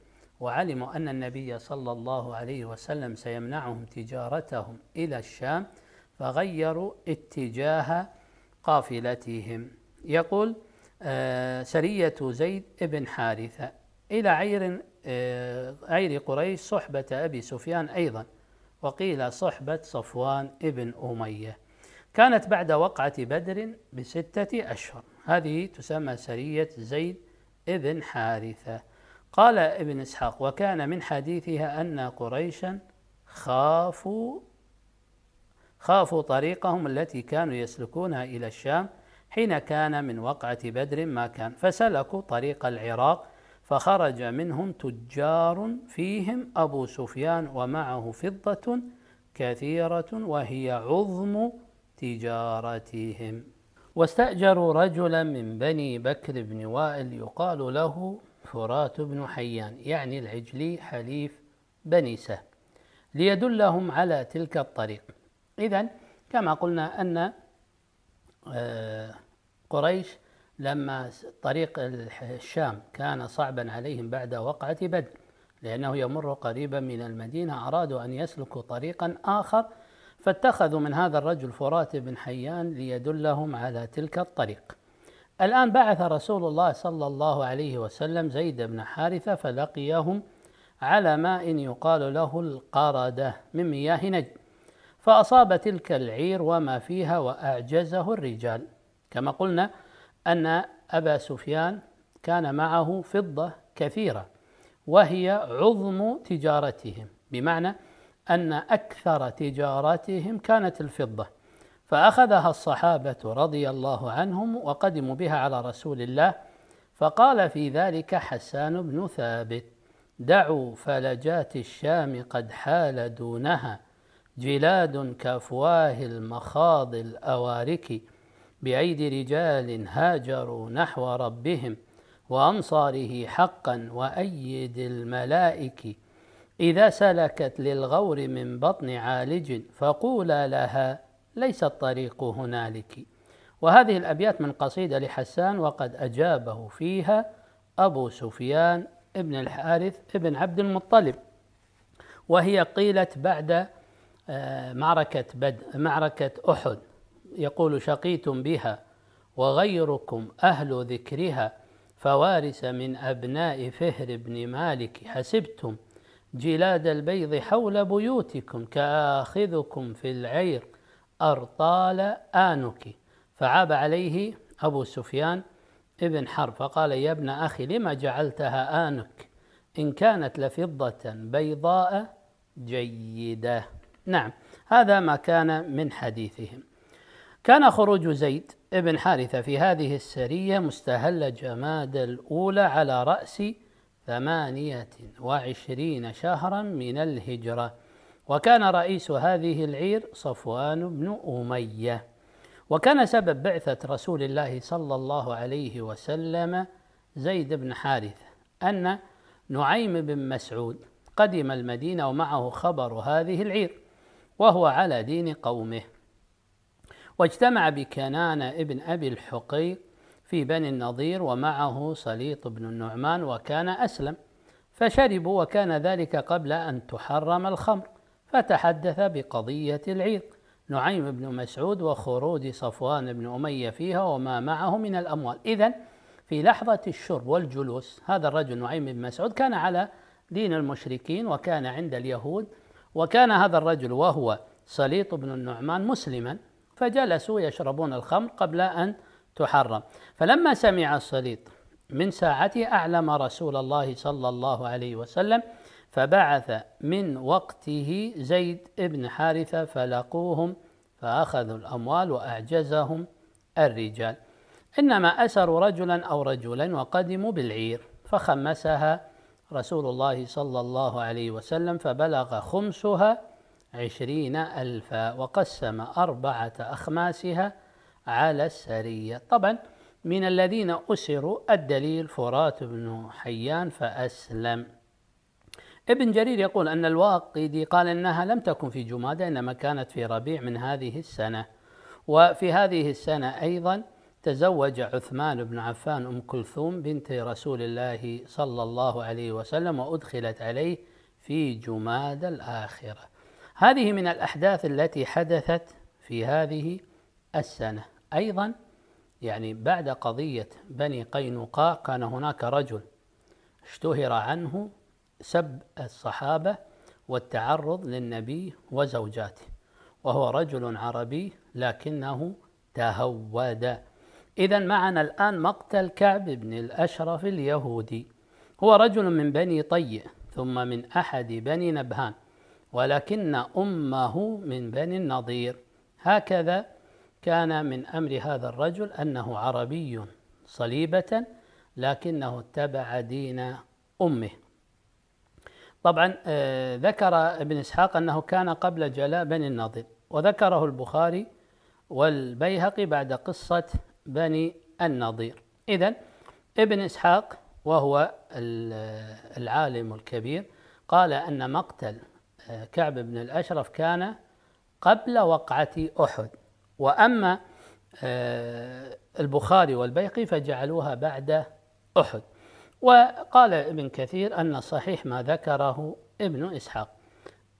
وعلموا أن النبي صلى الله عليه وسلم سيمنعهم تجارتهم إلى الشام فغيروا اتجاه قافلتهم يقول آه، سرية زيد بن حارثة إلى عير آه، عير قريش صحبة أبي سفيان أيضا وقيل صحبة صفوان بن أمية كانت بعد وقعة بدر بستة أشهر هذه تسمى سرية زيد ابن حارثة قال ابن إسحاق وكان من حديثها أن قريشا خافوا خافوا طريقهم التي كانوا يسلكونها إلى الشام حين كان من وقعة بدر ما كان فسلكوا طريق العراق فخرج منهم تجار فيهم أبو سفيان ومعه فضة كثيرة وهي عظم تجارتهم واستأجروا رجلا من بني بكر بن وائل يقال له فرات بن حيان يعني العجلي حليف بني سه ليدلهم على تلك الطريق إذا كما قلنا أن آه، قريش لما طريق الشام كان صعبا عليهم بعد وقعة بدر لأنه يمر قريبا من المدينة أرادوا أن يسلكوا طريقا آخر فاتخذوا من هذا الرجل فرات بن حيان ليدلهم على تلك الطريق الآن بعث رسول الله صلى الله عليه وسلم زيد بن حارثة فلقيهم على ماء يقال له القردة من مياه نجد فأصاب تلك العير وما فيها وأعجزه الرجال كما قلنا أن أبا سفيان كان معه فضة كثيرة وهي عظم تجارتهم بمعنى أن أكثر تجارتهم كانت الفضة فأخذها الصحابة رضي الله عنهم وقدموا بها على رسول الله فقال في ذلك حسان بن ثابت دعوا فلجات الشام قد حال دونها جلاد كافواه المخاض الأوارك بأيدي رجال هاجروا نحو ربهم وأنصاره حقا وأيد الملائك إذا سلكت للغور من بطن عالج فقولا لها ليس الطريق هنالك وهذه الأبيات من قصيدة لحسان وقد أجابه فيها أبو سفيان ابن الحارث ابن عبد المطلب وهي قيلت بعد معركة بدء معركة أحد يقول شقيتم بها وغيركم أهل ذكرها فوارس من أبناء فهر بن مالك حسبتم جلاد البيض حول بيوتكم كآخذكم في العير أرطال آنك فعاب عليه أبو سفيان ابن حرب فقال يا ابن أخي لما جعلتها آنك إن كانت لفضة بيضاء جيدة نعم هذا ما كان من حديثهم كان خروج زيد بن حارثة في هذه السرية مستهل جماد الأولى على رأس ثمانية وعشرين شهرا من الهجرة وكان رئيس هذه العير صفوان بن أمية وكان سبب بعثة رسول الله صلى الله عليه وسلم زيد بن حارثة أن نعيم بن مسعود قدم المدينة ومعه خبر هذه العير وهو على دين قومه واجتمع بكنانة ابن أبي الحقي في بني النضير ومعه صليط بن النعمان وكان أسلم فشربوا وكان ذلك قبل أن تحرم الخمر فتحدث بقضية العيد نعيم بن مسعود وخروج صفوان بن أمية فيها وما معه من الأموال إذا في لحظة الشرب والجلوس هذا الرجل نعيم بن مسعود كان على دين المشركين وكان عند اليهود وكان هذا الرجل وهو سليط بن النعمان مسلما فجلسوا يشربون الخمر قبل أن تحرم فلما سمع السليط من ساعته أعلم رسول الله صلى الله عليه وسلم فبعث من وقته زيد بن حارثة فلقوهم فأخذوا الأموال وأعجزهم الرجال إنما أسروا رجلا أو رجلا وقدموا بالعير فخمسها رسول الله صلى الله عليه وسلم فبلغ خمسها عشرين ألفا وقسم أربعة أخماسها على السرية طبعا من الذين أسروا الدليل فرات بن حيان فأسلم ابن جرير يقول أن الواقدي قال إنها لم تكن في جمادة إنما كانت في ربيع من هذه السنة وفي هذه السنة أيضا تزوج عثمان بن عفان أم كلثوم بنت رسول الله صلى الله عليه وسلم وأدخلت عليه في جماد الآخرة هذه من الأحداث التي حدثت في هذه السنة أيضا يعني بعد قضية بني قينقاع كان هناك رجل اشتهر عنه سب الصحابة والتعرض للنبي وزوجاته وهو رجل عربي لكنه تهود إذا معنا الآن مقتل كعب بن الأشرف اليهودي هو رجل من بني طي ثم من أحد بني نبهان ولكن أمه من بني النضير هكذا كان من أمر هذا الرجل أنه عربي صليبة لكنه اتبع دين أمه طبعا آه، ذكر ابن إسحاق أنه كان قبل جلاء بني النضير وذكره البخاري والبيهقي بعد قصة بني النضير إذا ابن إسحاق وهو العالم الكبير قال أن مقتل آه، كعب بن الأشرف كان قبل وقعة أحد وأما آه، البخاري والبيقي فجعلوها بعد أحد وقال ابن كثير أن صحيح ما ذكره ابن إسحاق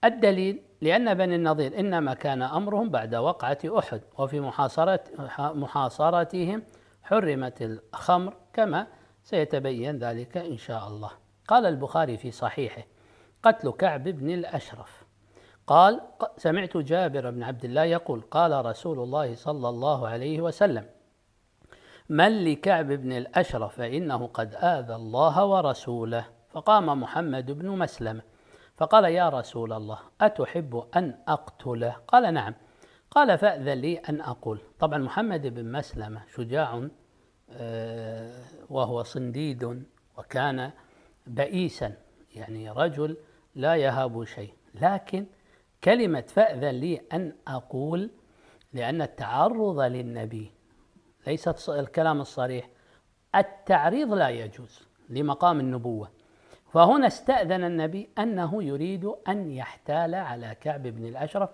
الدليل لأن بني النظير إنما كان أمرهم بعد وقعة أحد وفي محاصرة محاصرتهم حرمت الخمر كما سيتبين ذلك إن شاء الله قال البخاري في صحيحه قتل كعب بن الأشرف قال سمعت جابر بن عبد الله يقول قال رسول الله صلى الله عليه وسلم من لكعب بن الأشرف فإنه قد آذى الله ورسوله فقام محمد بن مسلمه فقال يا رسول الله أتحب أن أقتله؟ قال نعم قال فأذن لي أن أقول طبعا محمد بن مسلمة شجاع آه، وهو صنديد وكان بئيسا يعني رجل لا يهاب شيء لكن كلمة فأذن لي أن أقول لأن التعرض للنبي ليست الكلام الصريح التعريض لا يجوز لمقام النبوة فهنا استأذن النبي أنه يريد أن يحتال على كعب بن الأشرف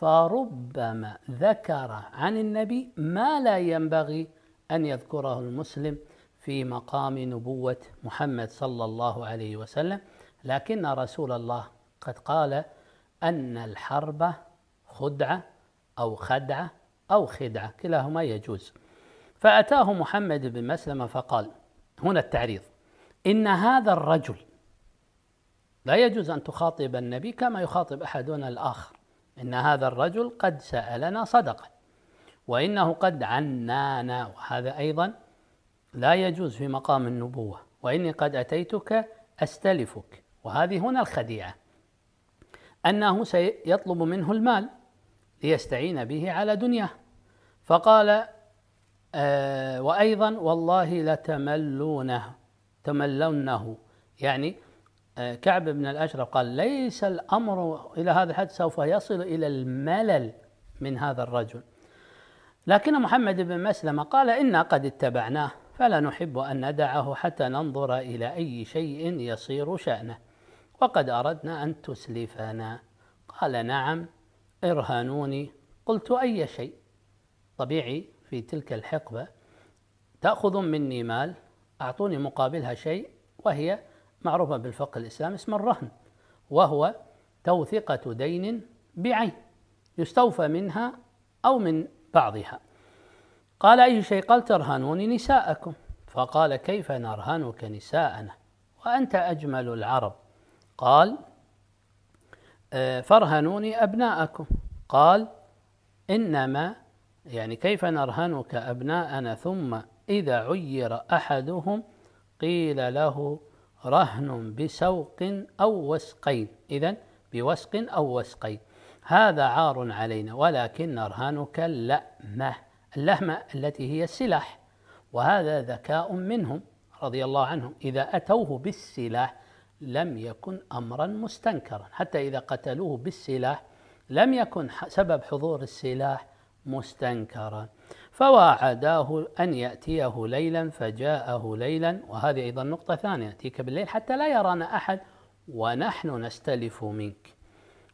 فربما ذكر عن النبي ما لا ينبغي أن يذكره المسلم في مقام نبوة محمد صلى الله عليه وسلم لكن رسول الله قد قال أن الحرب خدعة أو خدعة أو خدعة كلاهما يجوز فأتاه محمد بن مسلمة فقال هنا التعريض إن هذا الرجل لا يجوز أن تخاطب النبي كما يخاطب أحدنا الآخر إن هذا الرجل قد سألنا صدقة وإنه قد عنانا وهذا أيضا لا يجوز في مقام النبوة وإني قد أتيتك أستلفك وهذه هنا الخديعة أنه سيطلب منه المال ليستعين به على دنياه فقال آه وأيضا والله لتملونه تملونه يعني آه، كعب بن الأشرف قال ليس الأمر إلى هذا الحد سوف يصل إلى الملل من هذا الرجل لكن محمد بن مسلم قال إنا قد اتبعناه فلا نحب أن ندعه حتى ننظر إلى أي شيء يصير شأنه وقد أردنا أن تسلفنا قال نعم ارهنوني قلت أي شيء طبيعي في تلك الحقبة تأخذ مني مال أعطوني مقابلها شيء وهي معروفة بالفقه الإسلامي اسم الرهن وهو توثيقة دين بعين يستوفى منها أو من بعضها قال أي شيء قال ترهنون نساءكم فقال كيف نرهنك نساءنا وأنت أجمل العرب قال آه، فارهنوني أبناءكم قال إنما يعني كيف نرهنك أبناءنا ثم إذا عير أحدهم قيل له رهن بسوق أو وسقين إذا بوسق أو وسقين هذا عار علينا ولكن نرهنك اللأمة اللهمة التي هي السلاح وهذا ذكاء منهم رضي الله عنهم إذا أتوه بالسلاح لم يكن أمرا مستنكرا حتى إذا قتلوه بالسلاح لم يكن سبب حضور السلاح مستنكرا فواعداه أن يأتيه ليلا فجاءه ليلا وهذه أيضا نقطة ثانية يأتيك بالليل حتى لا يرانا أحد ونحن نستلف منك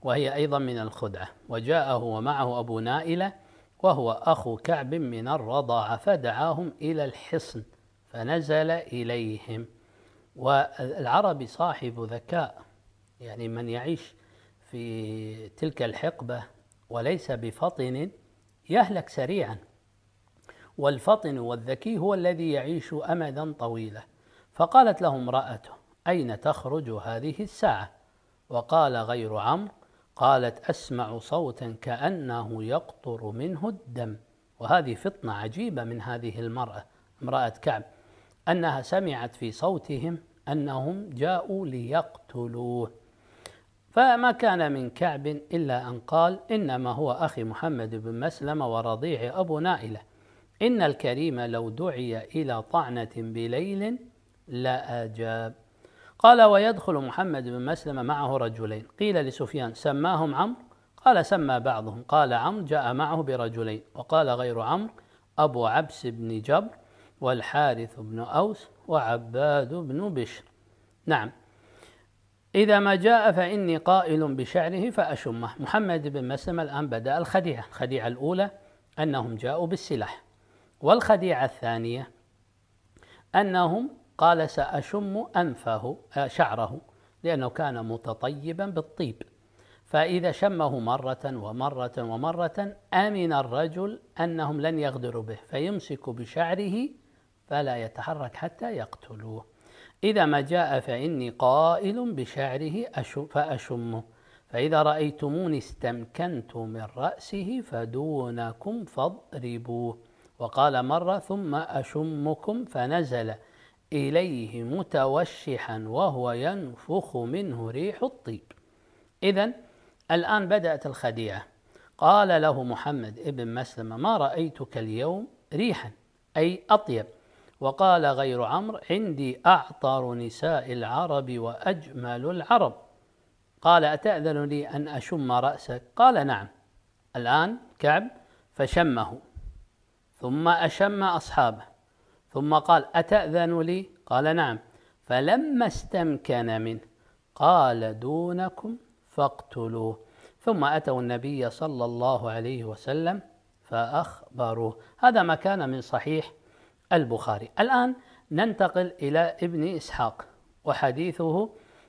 وهي أيضا من الخدعة وجاءه ومعه أبو نائلة وهو أخو كعب من الرضاعة فدعاهم إلى الحصن فنزل إليهم والعربي صاحب ذكاء يعني من يعيش في تلك الحقبة وليس بفطن يهلك سريعا والفطن والذكي هو الذي يعيش امدا طويلا فقالت له امراته اين تخرج هذه الساعه وقال غير عمرو قالت اسمع صوتا كانه يقطر منه الدم وهذه فطنه عجيبه من هذه المراه امراه كعب انها سمعت في صوتهم انهم جاءوا ليقتلوه فما كان من كعب الا ان قال انما هو اخي محمد بن مسلمه ورضيع ابو نائله إن الكريم لو دعي إلى طعنة بليل لأجاب قال ويدخل محمد بن مسلم معه رجلين قيل لسفيان سماهم عمرو قال سمى بعضهم قال عمرو جاء معه برجلين وقال غير عمرو أبو عبس بن جبر والحارث بن أوس وعباد بن بشر نعم إذا ما جاء فإني قائل بشعره فأشمه محمد بن مسلم الآن بدأ الخديعة الخديعة الأولى أنهم جاءوا بالسلاح والخديعة الثانية أنهم قال سأشم أنفه آه، شعره لأنه كان متطيبا بالطيب فإذا شمه مرة ومرة ومرة أمن الرجل أنهم لن يغدروا به فيمسك بشعره فلا يتحرك حتى يقتلوه إذا ما جاء فإني قائل بشعره فأشمه فإذا رأيتموني استمكنت من رأسه فدونكم فاضربوه وقال مرة ثم أشمكم فنزل إليه متوشحا وهو ينفخ منه ريح الطيب إذا الآن بدأت الخديعة قال له محمد ابن مسلم ما رأيتك اليوم ريحا أي أطيب وقال غير عمرو عندي أعطر نساء العرب وأجمل العرب قال أتأذن لي أن أشم رأسك قال نعم الآن كعب فشمه ثم أشم أصحابه ثم قال أتأذن لي قال نعم فلما استمكن منه قال دونكم فاقتلوه ثم أتوا النبي صلى الله عليه وسلم فأخبروه هذا ما كان من صحيح البخاري الآن ننتقل إلى ابن إسحاق وحديثه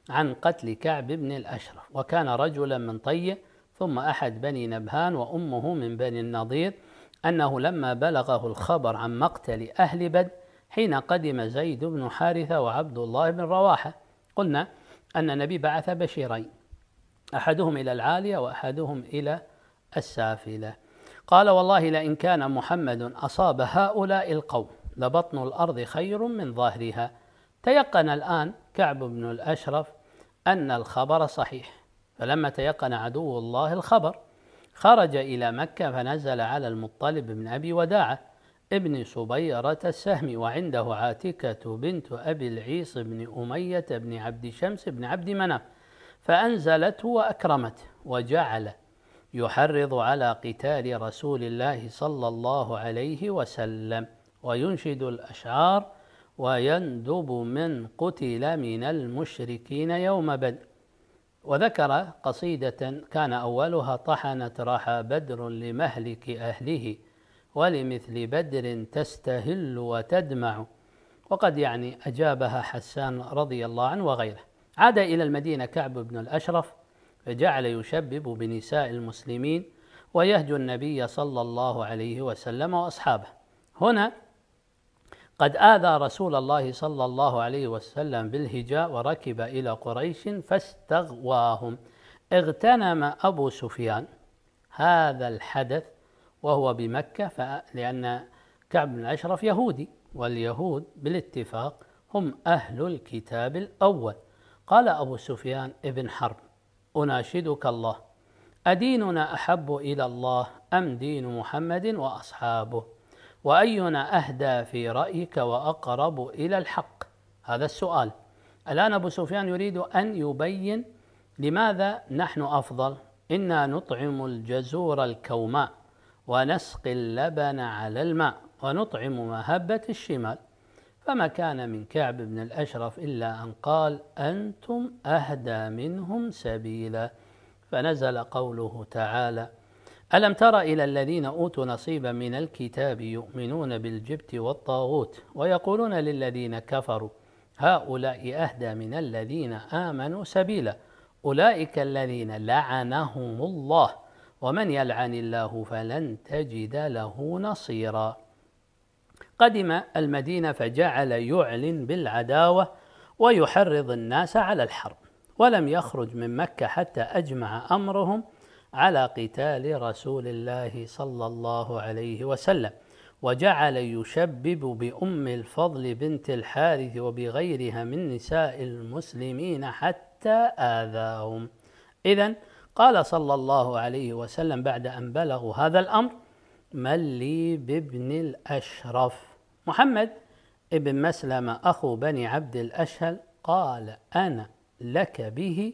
عن قتل كعب بن الأشرف وكان رجلا من طي ثم أحد بني نبهان وأمه من بني النضير أنه لما بلغه الخبر عن مقتل أهل بدر حين قدم زيد بن حارثة وعبد الله بن رواحة قلنا أن النبي بعث بشيرين أحدهم إلى العالية وأحدهم إلى السافلة قال والله لئن كان محمد أصاب هؤلاء القوم لبطن الأرض خير من ظهرها تيقن الآن كعب بن الأشرف أن الخبر صحيح فلما تيقن عدو الله الخبر خرج إلى مكة فنزل على المطلب بن أبي وداعة ابن صبيرة السهم وعنده عاتكة بنت أبي العيص بن أمية بن عبد شمس بن عبد مناف فأنزلته وأكرمته وجعل يحرض على قتال رسول الله صلى الله عليه وسلم وينشد الأشعار ويندب من قتل من المشركين يوم بدر وذكر قصيدة كان أولها طحنت رحى بدر لمهلك أهله ولمثل بدر تستهل وتدمع وقد يعني أجابها حسان رضي الله عنه وغيره عاد إلى المدينة كعب بن الأشرف فجعل يشبب بنساء المسلمين ويهجو النبي صلى الله عليه وسلم وأصحابه هنا قد آذى رسول الله صلى الله عليه وسلم بالهجاء وركب إلى قريش فاستغواهم اغتنم أبو سفيان هذا الحدث وهو بمكة لأن كعب بن أشرف يهودي واليهود بالاتفاق هم أهل الكتاب الأول قال أبو سفيان ابن حرب أناشدك الله أديننا أحب إلى الله أم دين محمد وأصحابه واينا اهدى في رايك واقرب الى الحق هذا السؤال الان ابو سفيان يريد ان يبين لماذا نحن افضل انا نطعم الجزور الكوماء ونسقي اللبن على الماء ونطعم مهبه الشمال فما كان من كعب بن الاشرف الا ان قال انتم اهدى منهم سبيلا فنزل قوله تعالى ألم تر إلى الذين أوتوا نصيبا من الكتاب يؤمنون بالجبت والطاغوت ويقولون للذين كفروا هؤلاء أهدى من الذين آمنوا سبيلا أولئك الذين لعنهم الله ومن يلعن الله فلن تجد له نصيرا قدم المدينة فجعل يعلن بالعداوة ويحرض الناس على الحرب ولم يخرج من مكة حتى أجمع أمرهم على قتال رسول الله صلى الله عليه وسلم وجعل يشبب بأم الفضل بنت الحارث وبغيرها من نساء المسلمين حتى آذاهم إذا قال صلى الله عليه وسلم بعد أن بلغوا هذا الأمر من لي بابن الأشرف محمد ابن مسلمة أخو بني عبد الأشهل قال أنا لك به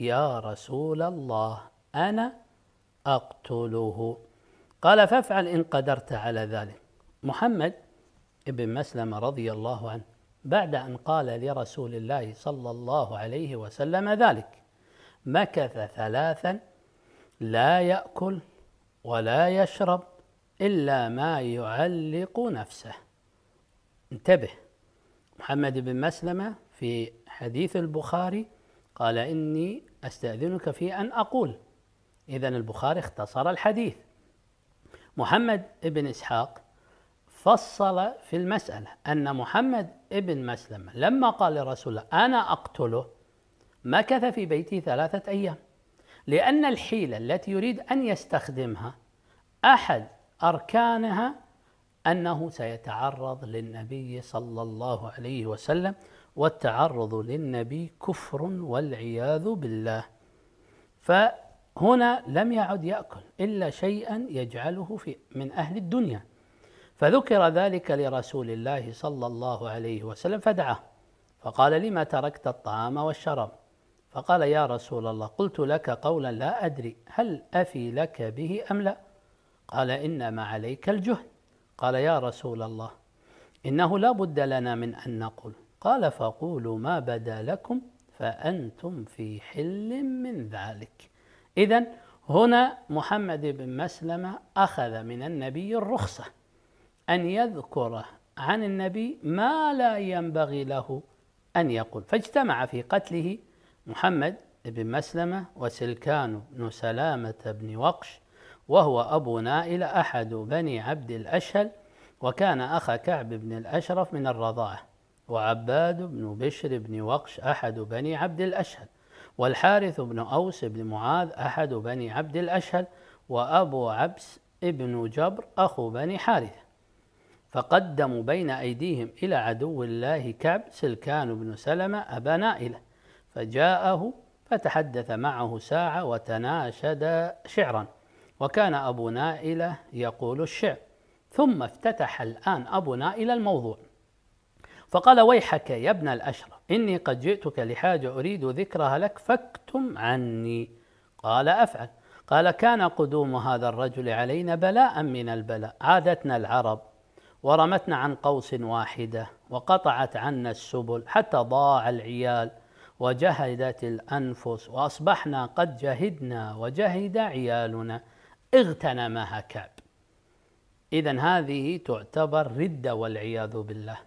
يا رسول الله أنا أقتله قال فافعل إن قدرت على ذلك محمد بن مسلمة رضي الله عنه بعد أن قال لرسول الله صلى الله عليه وسلم ذلك مكث ثلاثا لا يأكل ولا يشرب إلا ما يعلق نفسه انتبه محمد بن مسلمة في حديث البخاري قال إني أستأذنك في أن أقول إذا البخاري اختصر الحديث محمد بن إسحاق فصل في المسألة أن محمد بن مسلم لما قال لرسول الله أنا أقتله مكث في بيته ثلاثة أيام لأن الحيلة التي يريد أن يستخدمها أحد أركانها أنه سيتعرض للنبي صلى الله عليه وسلم والتعرض للنبي كفر والعياذ بالله ف هنا لم يعد يأكل إلا شيئا يجعله في من أهل الدنيا فذكر ذلك لرسول الله صلى الله عليه وسلم فدعاه فقال لما تركت الطعام والشراب فقال يا رسول الله قلت لك قولا لا أدري هل أفي لك به أم لا قال إنما عليك الجهد قال يا رسول الله إنه لا بد لنا من أن نقول قال فقولوا ما بدا لكم فأنتم في حل من ذلك إذا هنا محمد بن مسلمة أخذ من النبي الرخصة أن يذكر عن النبي ما لا ينبغي له أن يقول فاجتمع في قتله محمد بن مسلمة وسلكان بن سلامة بن وقش وهو أبو نائل أحد بني عبد الأشهل وكان أخ كعب بن الأشرف من الرضاعة وعباد بن بشر بن وقش أحد بني عبد الأشهل والحارث بن أوس بن معاذ أحد بني عبد الأشهل وأبو عبس ابن جبر أخو بني حارثة فقدموا بين أيديهم إلى عدو الله كعب سلكان بن سلمة أبا نائلة فجاءه فتحدث معه ساعة وتناشد شعرا وكان أبو نائلة يقول الشعر ثم افتتح الآن أبو نائلة الموضوع فقال ويحك يا ابن الأشرف إني قد جئتك لحاجة أريد ذكرها لك فاكتم عني قال أفعل قال كان قدوم هذا الرجل علينا بلاء من البلاء عادتنا العرب ورمتنا عن قوس واحدة وقطعت عنا السبل حتى ضاع العيال وجهدت الأنفس وأصبحنا قد جهدنا وجهد عيالنا اغتنمها كعب إذا هذه تعتبر ردة والعياذ بالله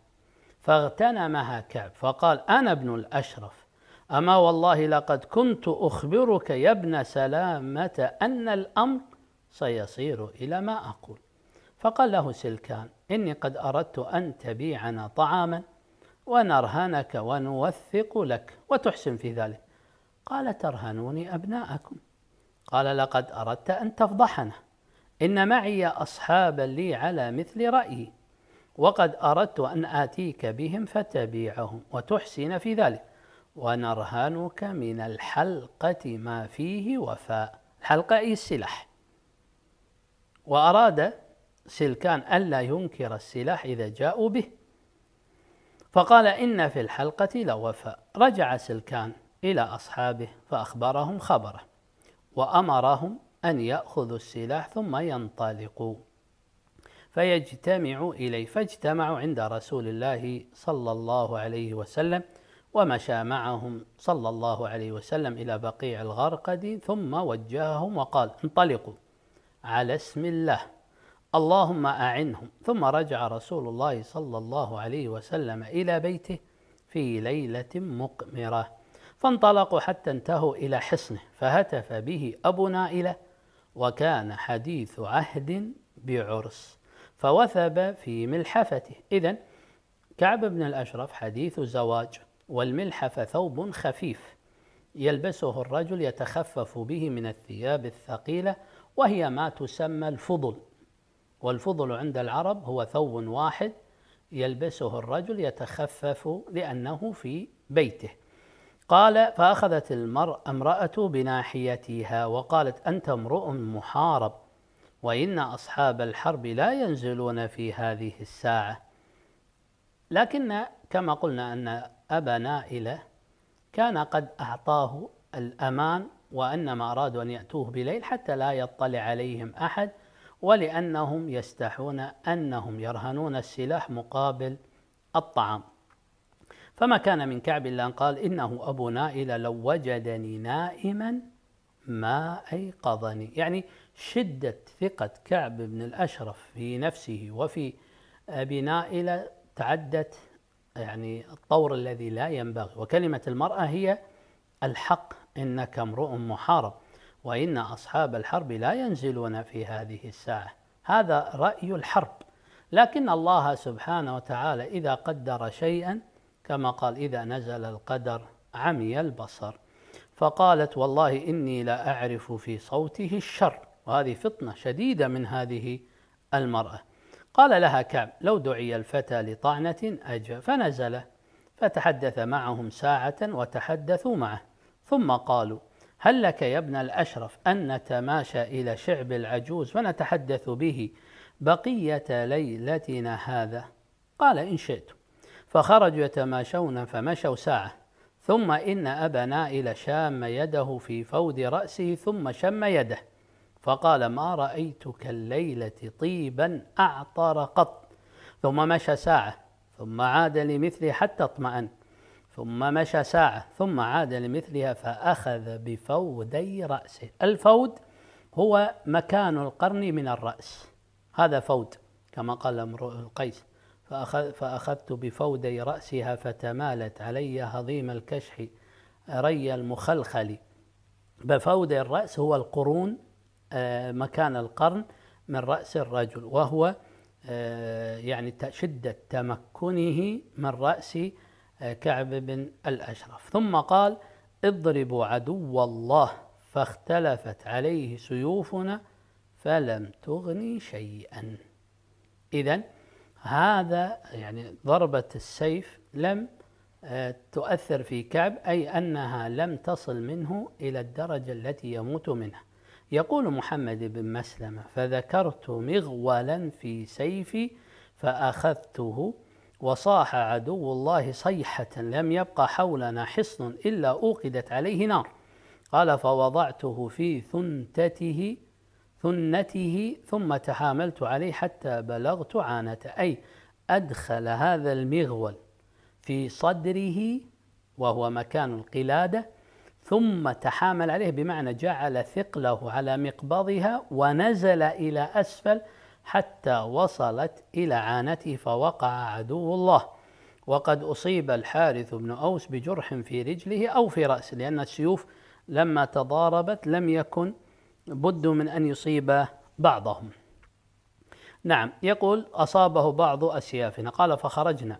فاغتنمها كعب فقال أنا ابن الأشرف أما والله لقد كنت أخبرك يا ابن سلامة أن الأمر سيصير إلى ما أقول فقال له سلكان إني قد أردت أن تبيعنا طعاما ونرهنك ونوثق لك وتحسن في ذلك قال ترهنوني أبناءكم قال لقد أردت أن تفضحنا إن معي أصحابا لي على مثل رأيي وقد أردت أن آتيك بهم فتبيعهم وتحسن في ذلك ونرهنك من الحلقة ما فيه وفاء الحلقة أي السلاح وأراد سلكان ألا ينكر السلاح إذا جاءوا به فقال إن في الحلقة لوفاء رجع سلكان إلى أصحابه فأخبرهم خبره وأمرهم أن يأخذوا السلاح ثم ينطلقوا فيجتمع إليه فاجتمعوا عند رسول الله صلى الله عليه وسلم ومشى معهم صلى الله عليه وسلم إلى بقيع الغرقد ثم وجههم وقال انطلقوا على اسم الله اللهم أعنهم ثم رجع رسول الله صلى الله عليه وسلم إلى بيته في ليلة مقمرة فانطلقوا حتى انتهوا إلى حصنه فهتف به أبو نائلة وكان حديث عهد بعرس فوثب في ملحفته إذا كعب بن الأشرف حديث الزواج والملحفة ثوب خفيف يلبسه الرجل يتخفف به من الثياب الثقيلة وهي ما تسمى الفضل والفضل عند العرب هو ثوب واحد يلبسه الرجل يتخفف لأنه في بيته قال فأخذت المرأة امرأة بناحيتها وقالت أنت امرؤ محارب وإن أصحاب الحرب لا ينزلون في هذه الساعة لكن كما قلنا أن أبا نائلة كان قد أعطاه الأمان وأنما أرادوا أن يأتوه بليل حتى لا يطلع عليهم أحد ولأنهم يستحون أنهم يرهنون السلاح مقابل الطعام فما كان من كعب إلا أن قال إنه أبو نائلة لو وجدني نائما ما أيقظني يعني شدة ثقة كعب بن الأشرف في نفسه وفي أبي نائلة تعدت يعني الطور الذي لا ينبغي وكلمة المرأة هي الحق إنك امرؤ محارب وإن أصحاب الحرب لا ينزلون في هذه الساعة هذا رأي الحرب لكن الله سبحانه وتعالى إذا قدر شيئا كما قال إذا نزل القدر عمي البصر فقالت والله إني لا أعرف في صوته الشر وهذه فطنة شديدة من هذه المرأة قال لها كعب لو دعي الفتى لطعنة أجى فنزل فتحدث معهم ساعة وتحدثوا معه ثم قالوا هل لك يا ابن الأشرف أن نتماشى إلى شعب العجوز ونتحدث به بقية ليلتنا هذا قال إن شئت فخرجوا يتماشون فمشوا ساعة ثم إن أبا نائل شام يده في فود رأسه ثم شم يده فقال ما رأيتك الليلة طيبا أعطر قط ثم مشى ساعة ثم عاد لمثلي حتى اطمأن ثم مشى ساعة ثم عاد لمثلها فأخذ بفودي رأسه الفود هو مكان القرن من الرأس هذا فود كما قال امرؤ القيس فأخذت بفودي رأسها فتمالت علي هضيم الكشح ري المخلخل بفودي الرأس هو القرون آه، مكان القرن من رأس الرجل وهو آه، يعني شدة تمكنه من رأس آه، كعب بن الأشرف ثم قال اضربوا عدو الله فاختلفت عليه سيوفنا فلم تغني شيئا إذا هذا يعني ضربة السيف لم تؤثر في كعب أي أنها لم تصل منه إلى الدرجة التي يموت منها يقول محمد بن مسلمة فذكرت مغولا في سيفي فأخذته وصاح عدو الله صيحة لم يبقى حولنا حصن إلا أوقدت عليه نار قال فوضعته في ثنتته ثنته ثم تحاملت عليه حتى بلغت عانته أي أدخل هذا المغول في صدره وهو مكان القلادة ثم تحامل عليه بمعنى جعل ثقله على مقبضها ونزل الى اسفل حتى وصلت الى عانته فوقع عدو الله وقد اصيب الحارث بن اوس بجرح في رجله او في راسه لان السيوف لما تضاربت لم يكن بد من ان يصيب بعضهم. نعم يقول اصابه بعض اسيافنا قال فخرجنا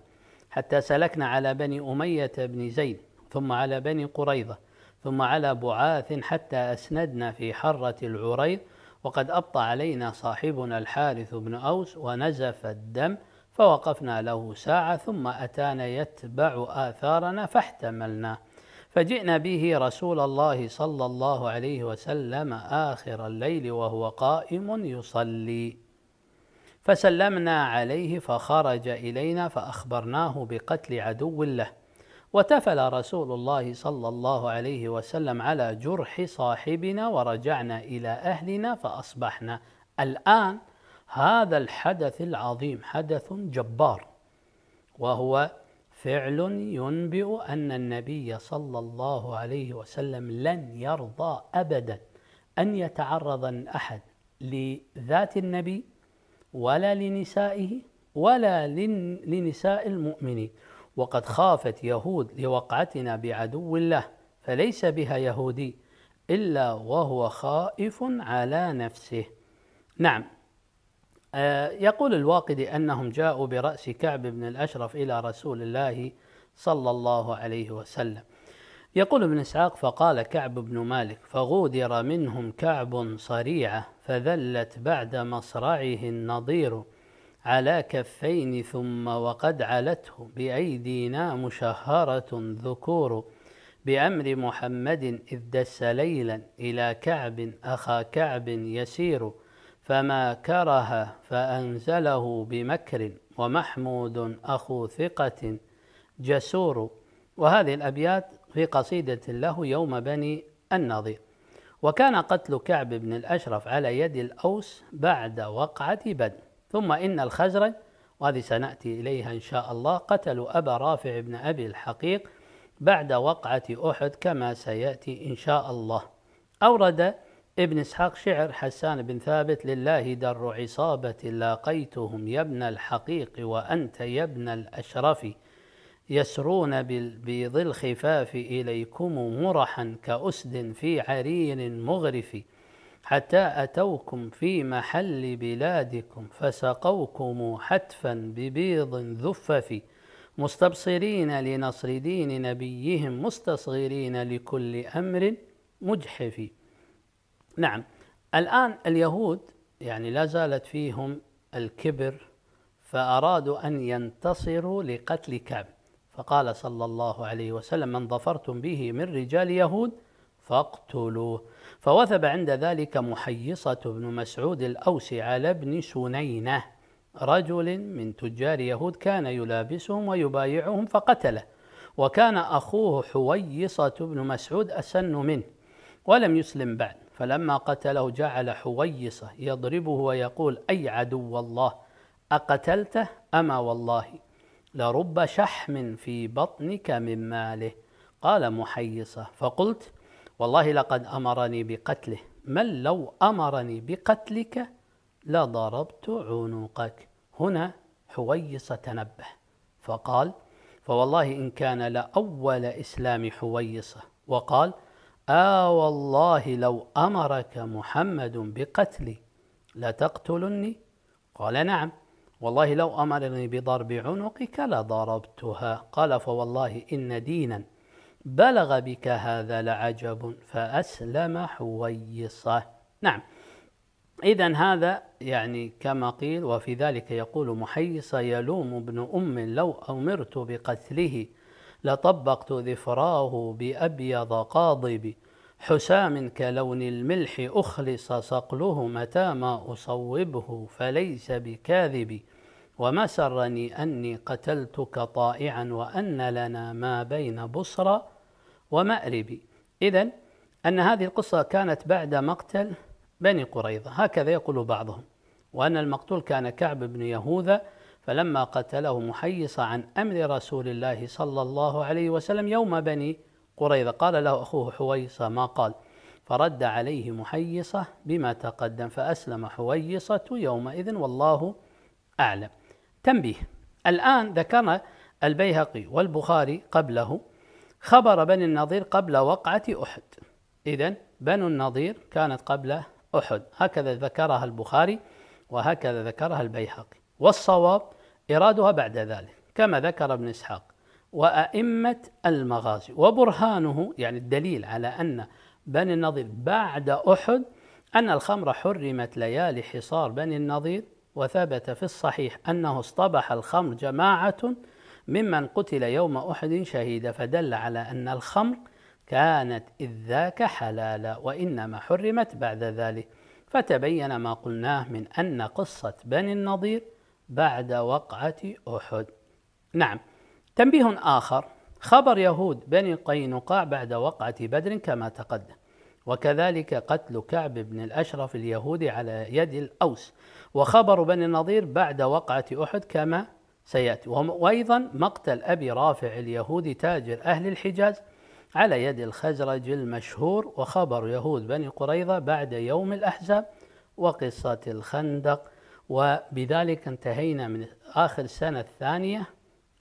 حتى سلكنا على بني اميه بن زيد ثم على بني قريظه ثم على بعاث حتى أسندنا في حرة العريض وقد أبطى علينا صاحبنا الحارث بن أوس ونزف الدم فوقفنا له ساعة ثم أتانا يتبع آثارنا فاحتملنا فجئنا به رسول الله صلى الله عليه وسلم آخر الليل وهو قائم يصلي فسلمنا عليه فخرج إلينا فأخبرناه بقتل عدو له وتفل رسول الله صلى الله عليه وسلم على جرح صاحبنا ورجعنا الى اهلنا فاصبحنا الان هذا الحدث العظيم حدث جبار وهو فعل ينبئ ان النبي صلى الله عليه وسلم لن يرضى ابدا ان يتعرض احد لذات النبي ولا لنسائه ولا لنساء المؤمنين وقد خافت يهود لوقعتنا بعدو الله فليس بها يهودي إلا وهو خائف على نفسه نعم آه، يقول الواقدي أنهم جاءوا برأس كعب بن الأشرف إلى رسول الله صلى الله عليه وسلم يقول ابن اسحاق فقال كعب بن مالك فغودر منهم كعب صريعه فذلت بعد مصرعه النضير على كفين ثم وقد علته بأيدينا مشهرة ذكور بأمر محمد إذ دس ليلا إلى كعب أخا كعب يسير فما كره فأنزله بمكر ومحمود أخو ثقة جسور وهذه الأبيات في قصيدة له يوم بني النضير وكان قتل كعب بن الأشرف على يد الأوس بعد وقعة بدر ثم إن الخزرج وهذه سنأتي إليها إن شاء الله قتلوا أبا رافع بن أبي الحقيق بعد وقعة أحد كما سيأتي إن شاء الله أورد ابن إسحاق شعر حسان بن ثابت لله در عصابة لاقيتهم يا ابن الحقيق وأنت يا ابن الأشرف يسرون بظل الخفاف إليكم مرحا كأسد في عرين مغرف حتى أتوكم في محل بلادكم فسقوكم حتفا ببيض ذفف مستبصرين لنصر دين نبيهم مستصغرين لكل أمر مجحف نعم الآن اليهود يعني لا زالت فيهم الكبر فأرادوا أن ينتصروا لقتل كعب فقال صلى الله عليه وسلم من ظفرتم به من رجال يهود فاقتلوه فوثب عند ذلك محيصة بن مسعود الأوسي على ابن سنينة رجل من تجار يهود كان يلابسهم ويبايعهم فقتله وكان أخوه حويصة بن مسعود أسن منه ولم يسلم بعد فلما قتله جعل حويصة يضربه ويقول أي عدو الله أقتلته أما والله لرب شحم في بطنك من ماله قال محيصة فقلت والله لقد امرني بقتله من لو امرني بقتلك لضربت عنقك هنا حويصه تنبه فقال فوالله ان كان لاول اسلام حويصه وقال آه والله لو أمرك محمد بقتلي لتقتلني قال نعم والله لو أمرني بضرب عنقك لضربتها قال فوالله إن دينا بلغ بك هذا لعجب فأسلم حويصة نعم إذا هذا يعني كما قيل وفي ذلك يقول محيص يلوم ابن أم لو أمرت بقتله لطبقت ذفراه بأبيض قاضب حسام كلون الملح أخلص صقله متى ما أصوبه فليس بكاذب وما سرني أني قتلتك طائعا وأن لنا ما بين بصرى ومأربي إذا أن هذه القصة كانت بعد مقتل بني قريظة هكذا يقول بعضهم وأن المقتول كان كعب بن يهوذا فلما قتله محيص عن أمر رسول الله صلى الله عليه وسلم يوم بني قريظة قال له أخوه حويصة ما قال فرد عليه محيصة بما تقدم فأسلم حويصة يومئذ والله أعلم تنبيه الآن ذكرنا البيهقي والبخاري قبله خبر بني النظير قبل وقعة أحد إذا بنو النظير كانت قبل أحد هكذا ذكرها البخاري وهكذا ذكرها البيهقي والصواب إرادها بعد ذلك كما ذكر ابن إسحاق وأئمة المغازي وبرهانه يعني الدليل على أن بني النظير بعد أحد أن الخمر حرمت ليالي حصار بني النظير وثبت في الصحيح أنه اصطبح الخمر جماعة ممن قتل يوم أحد شهيدا فدل على أن الخمر كانت إذ ذاك حلالا وإنما حرمت بعد ذلك فتبين ما قلناه من أن قصة بني النضير بعد وقعة أحد نعم تنبيه آخر خبر يهود بني قينقاع بعد وقعة بدر كما تقدم وكذلك قتل كعب بن الأشرف اليهودي على يد الأوس وخبر بني النضير بعد وقعة أحد كما سيأتي وأيضا مقتل أبي رافع اليهودي تاجر أهل الحجاز على يد الخزرج المشهور وخبر يهود بني قريظة بعد يوم الأحزاب وقصة الخندق وبذلك انتهينا من آخر السنة الثانية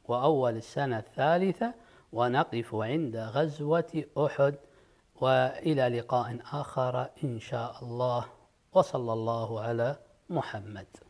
وأول السنة الثالثة ونقف عند غزوة أحد والى لقاء اخر ان شاء الله وصلى الله على محمد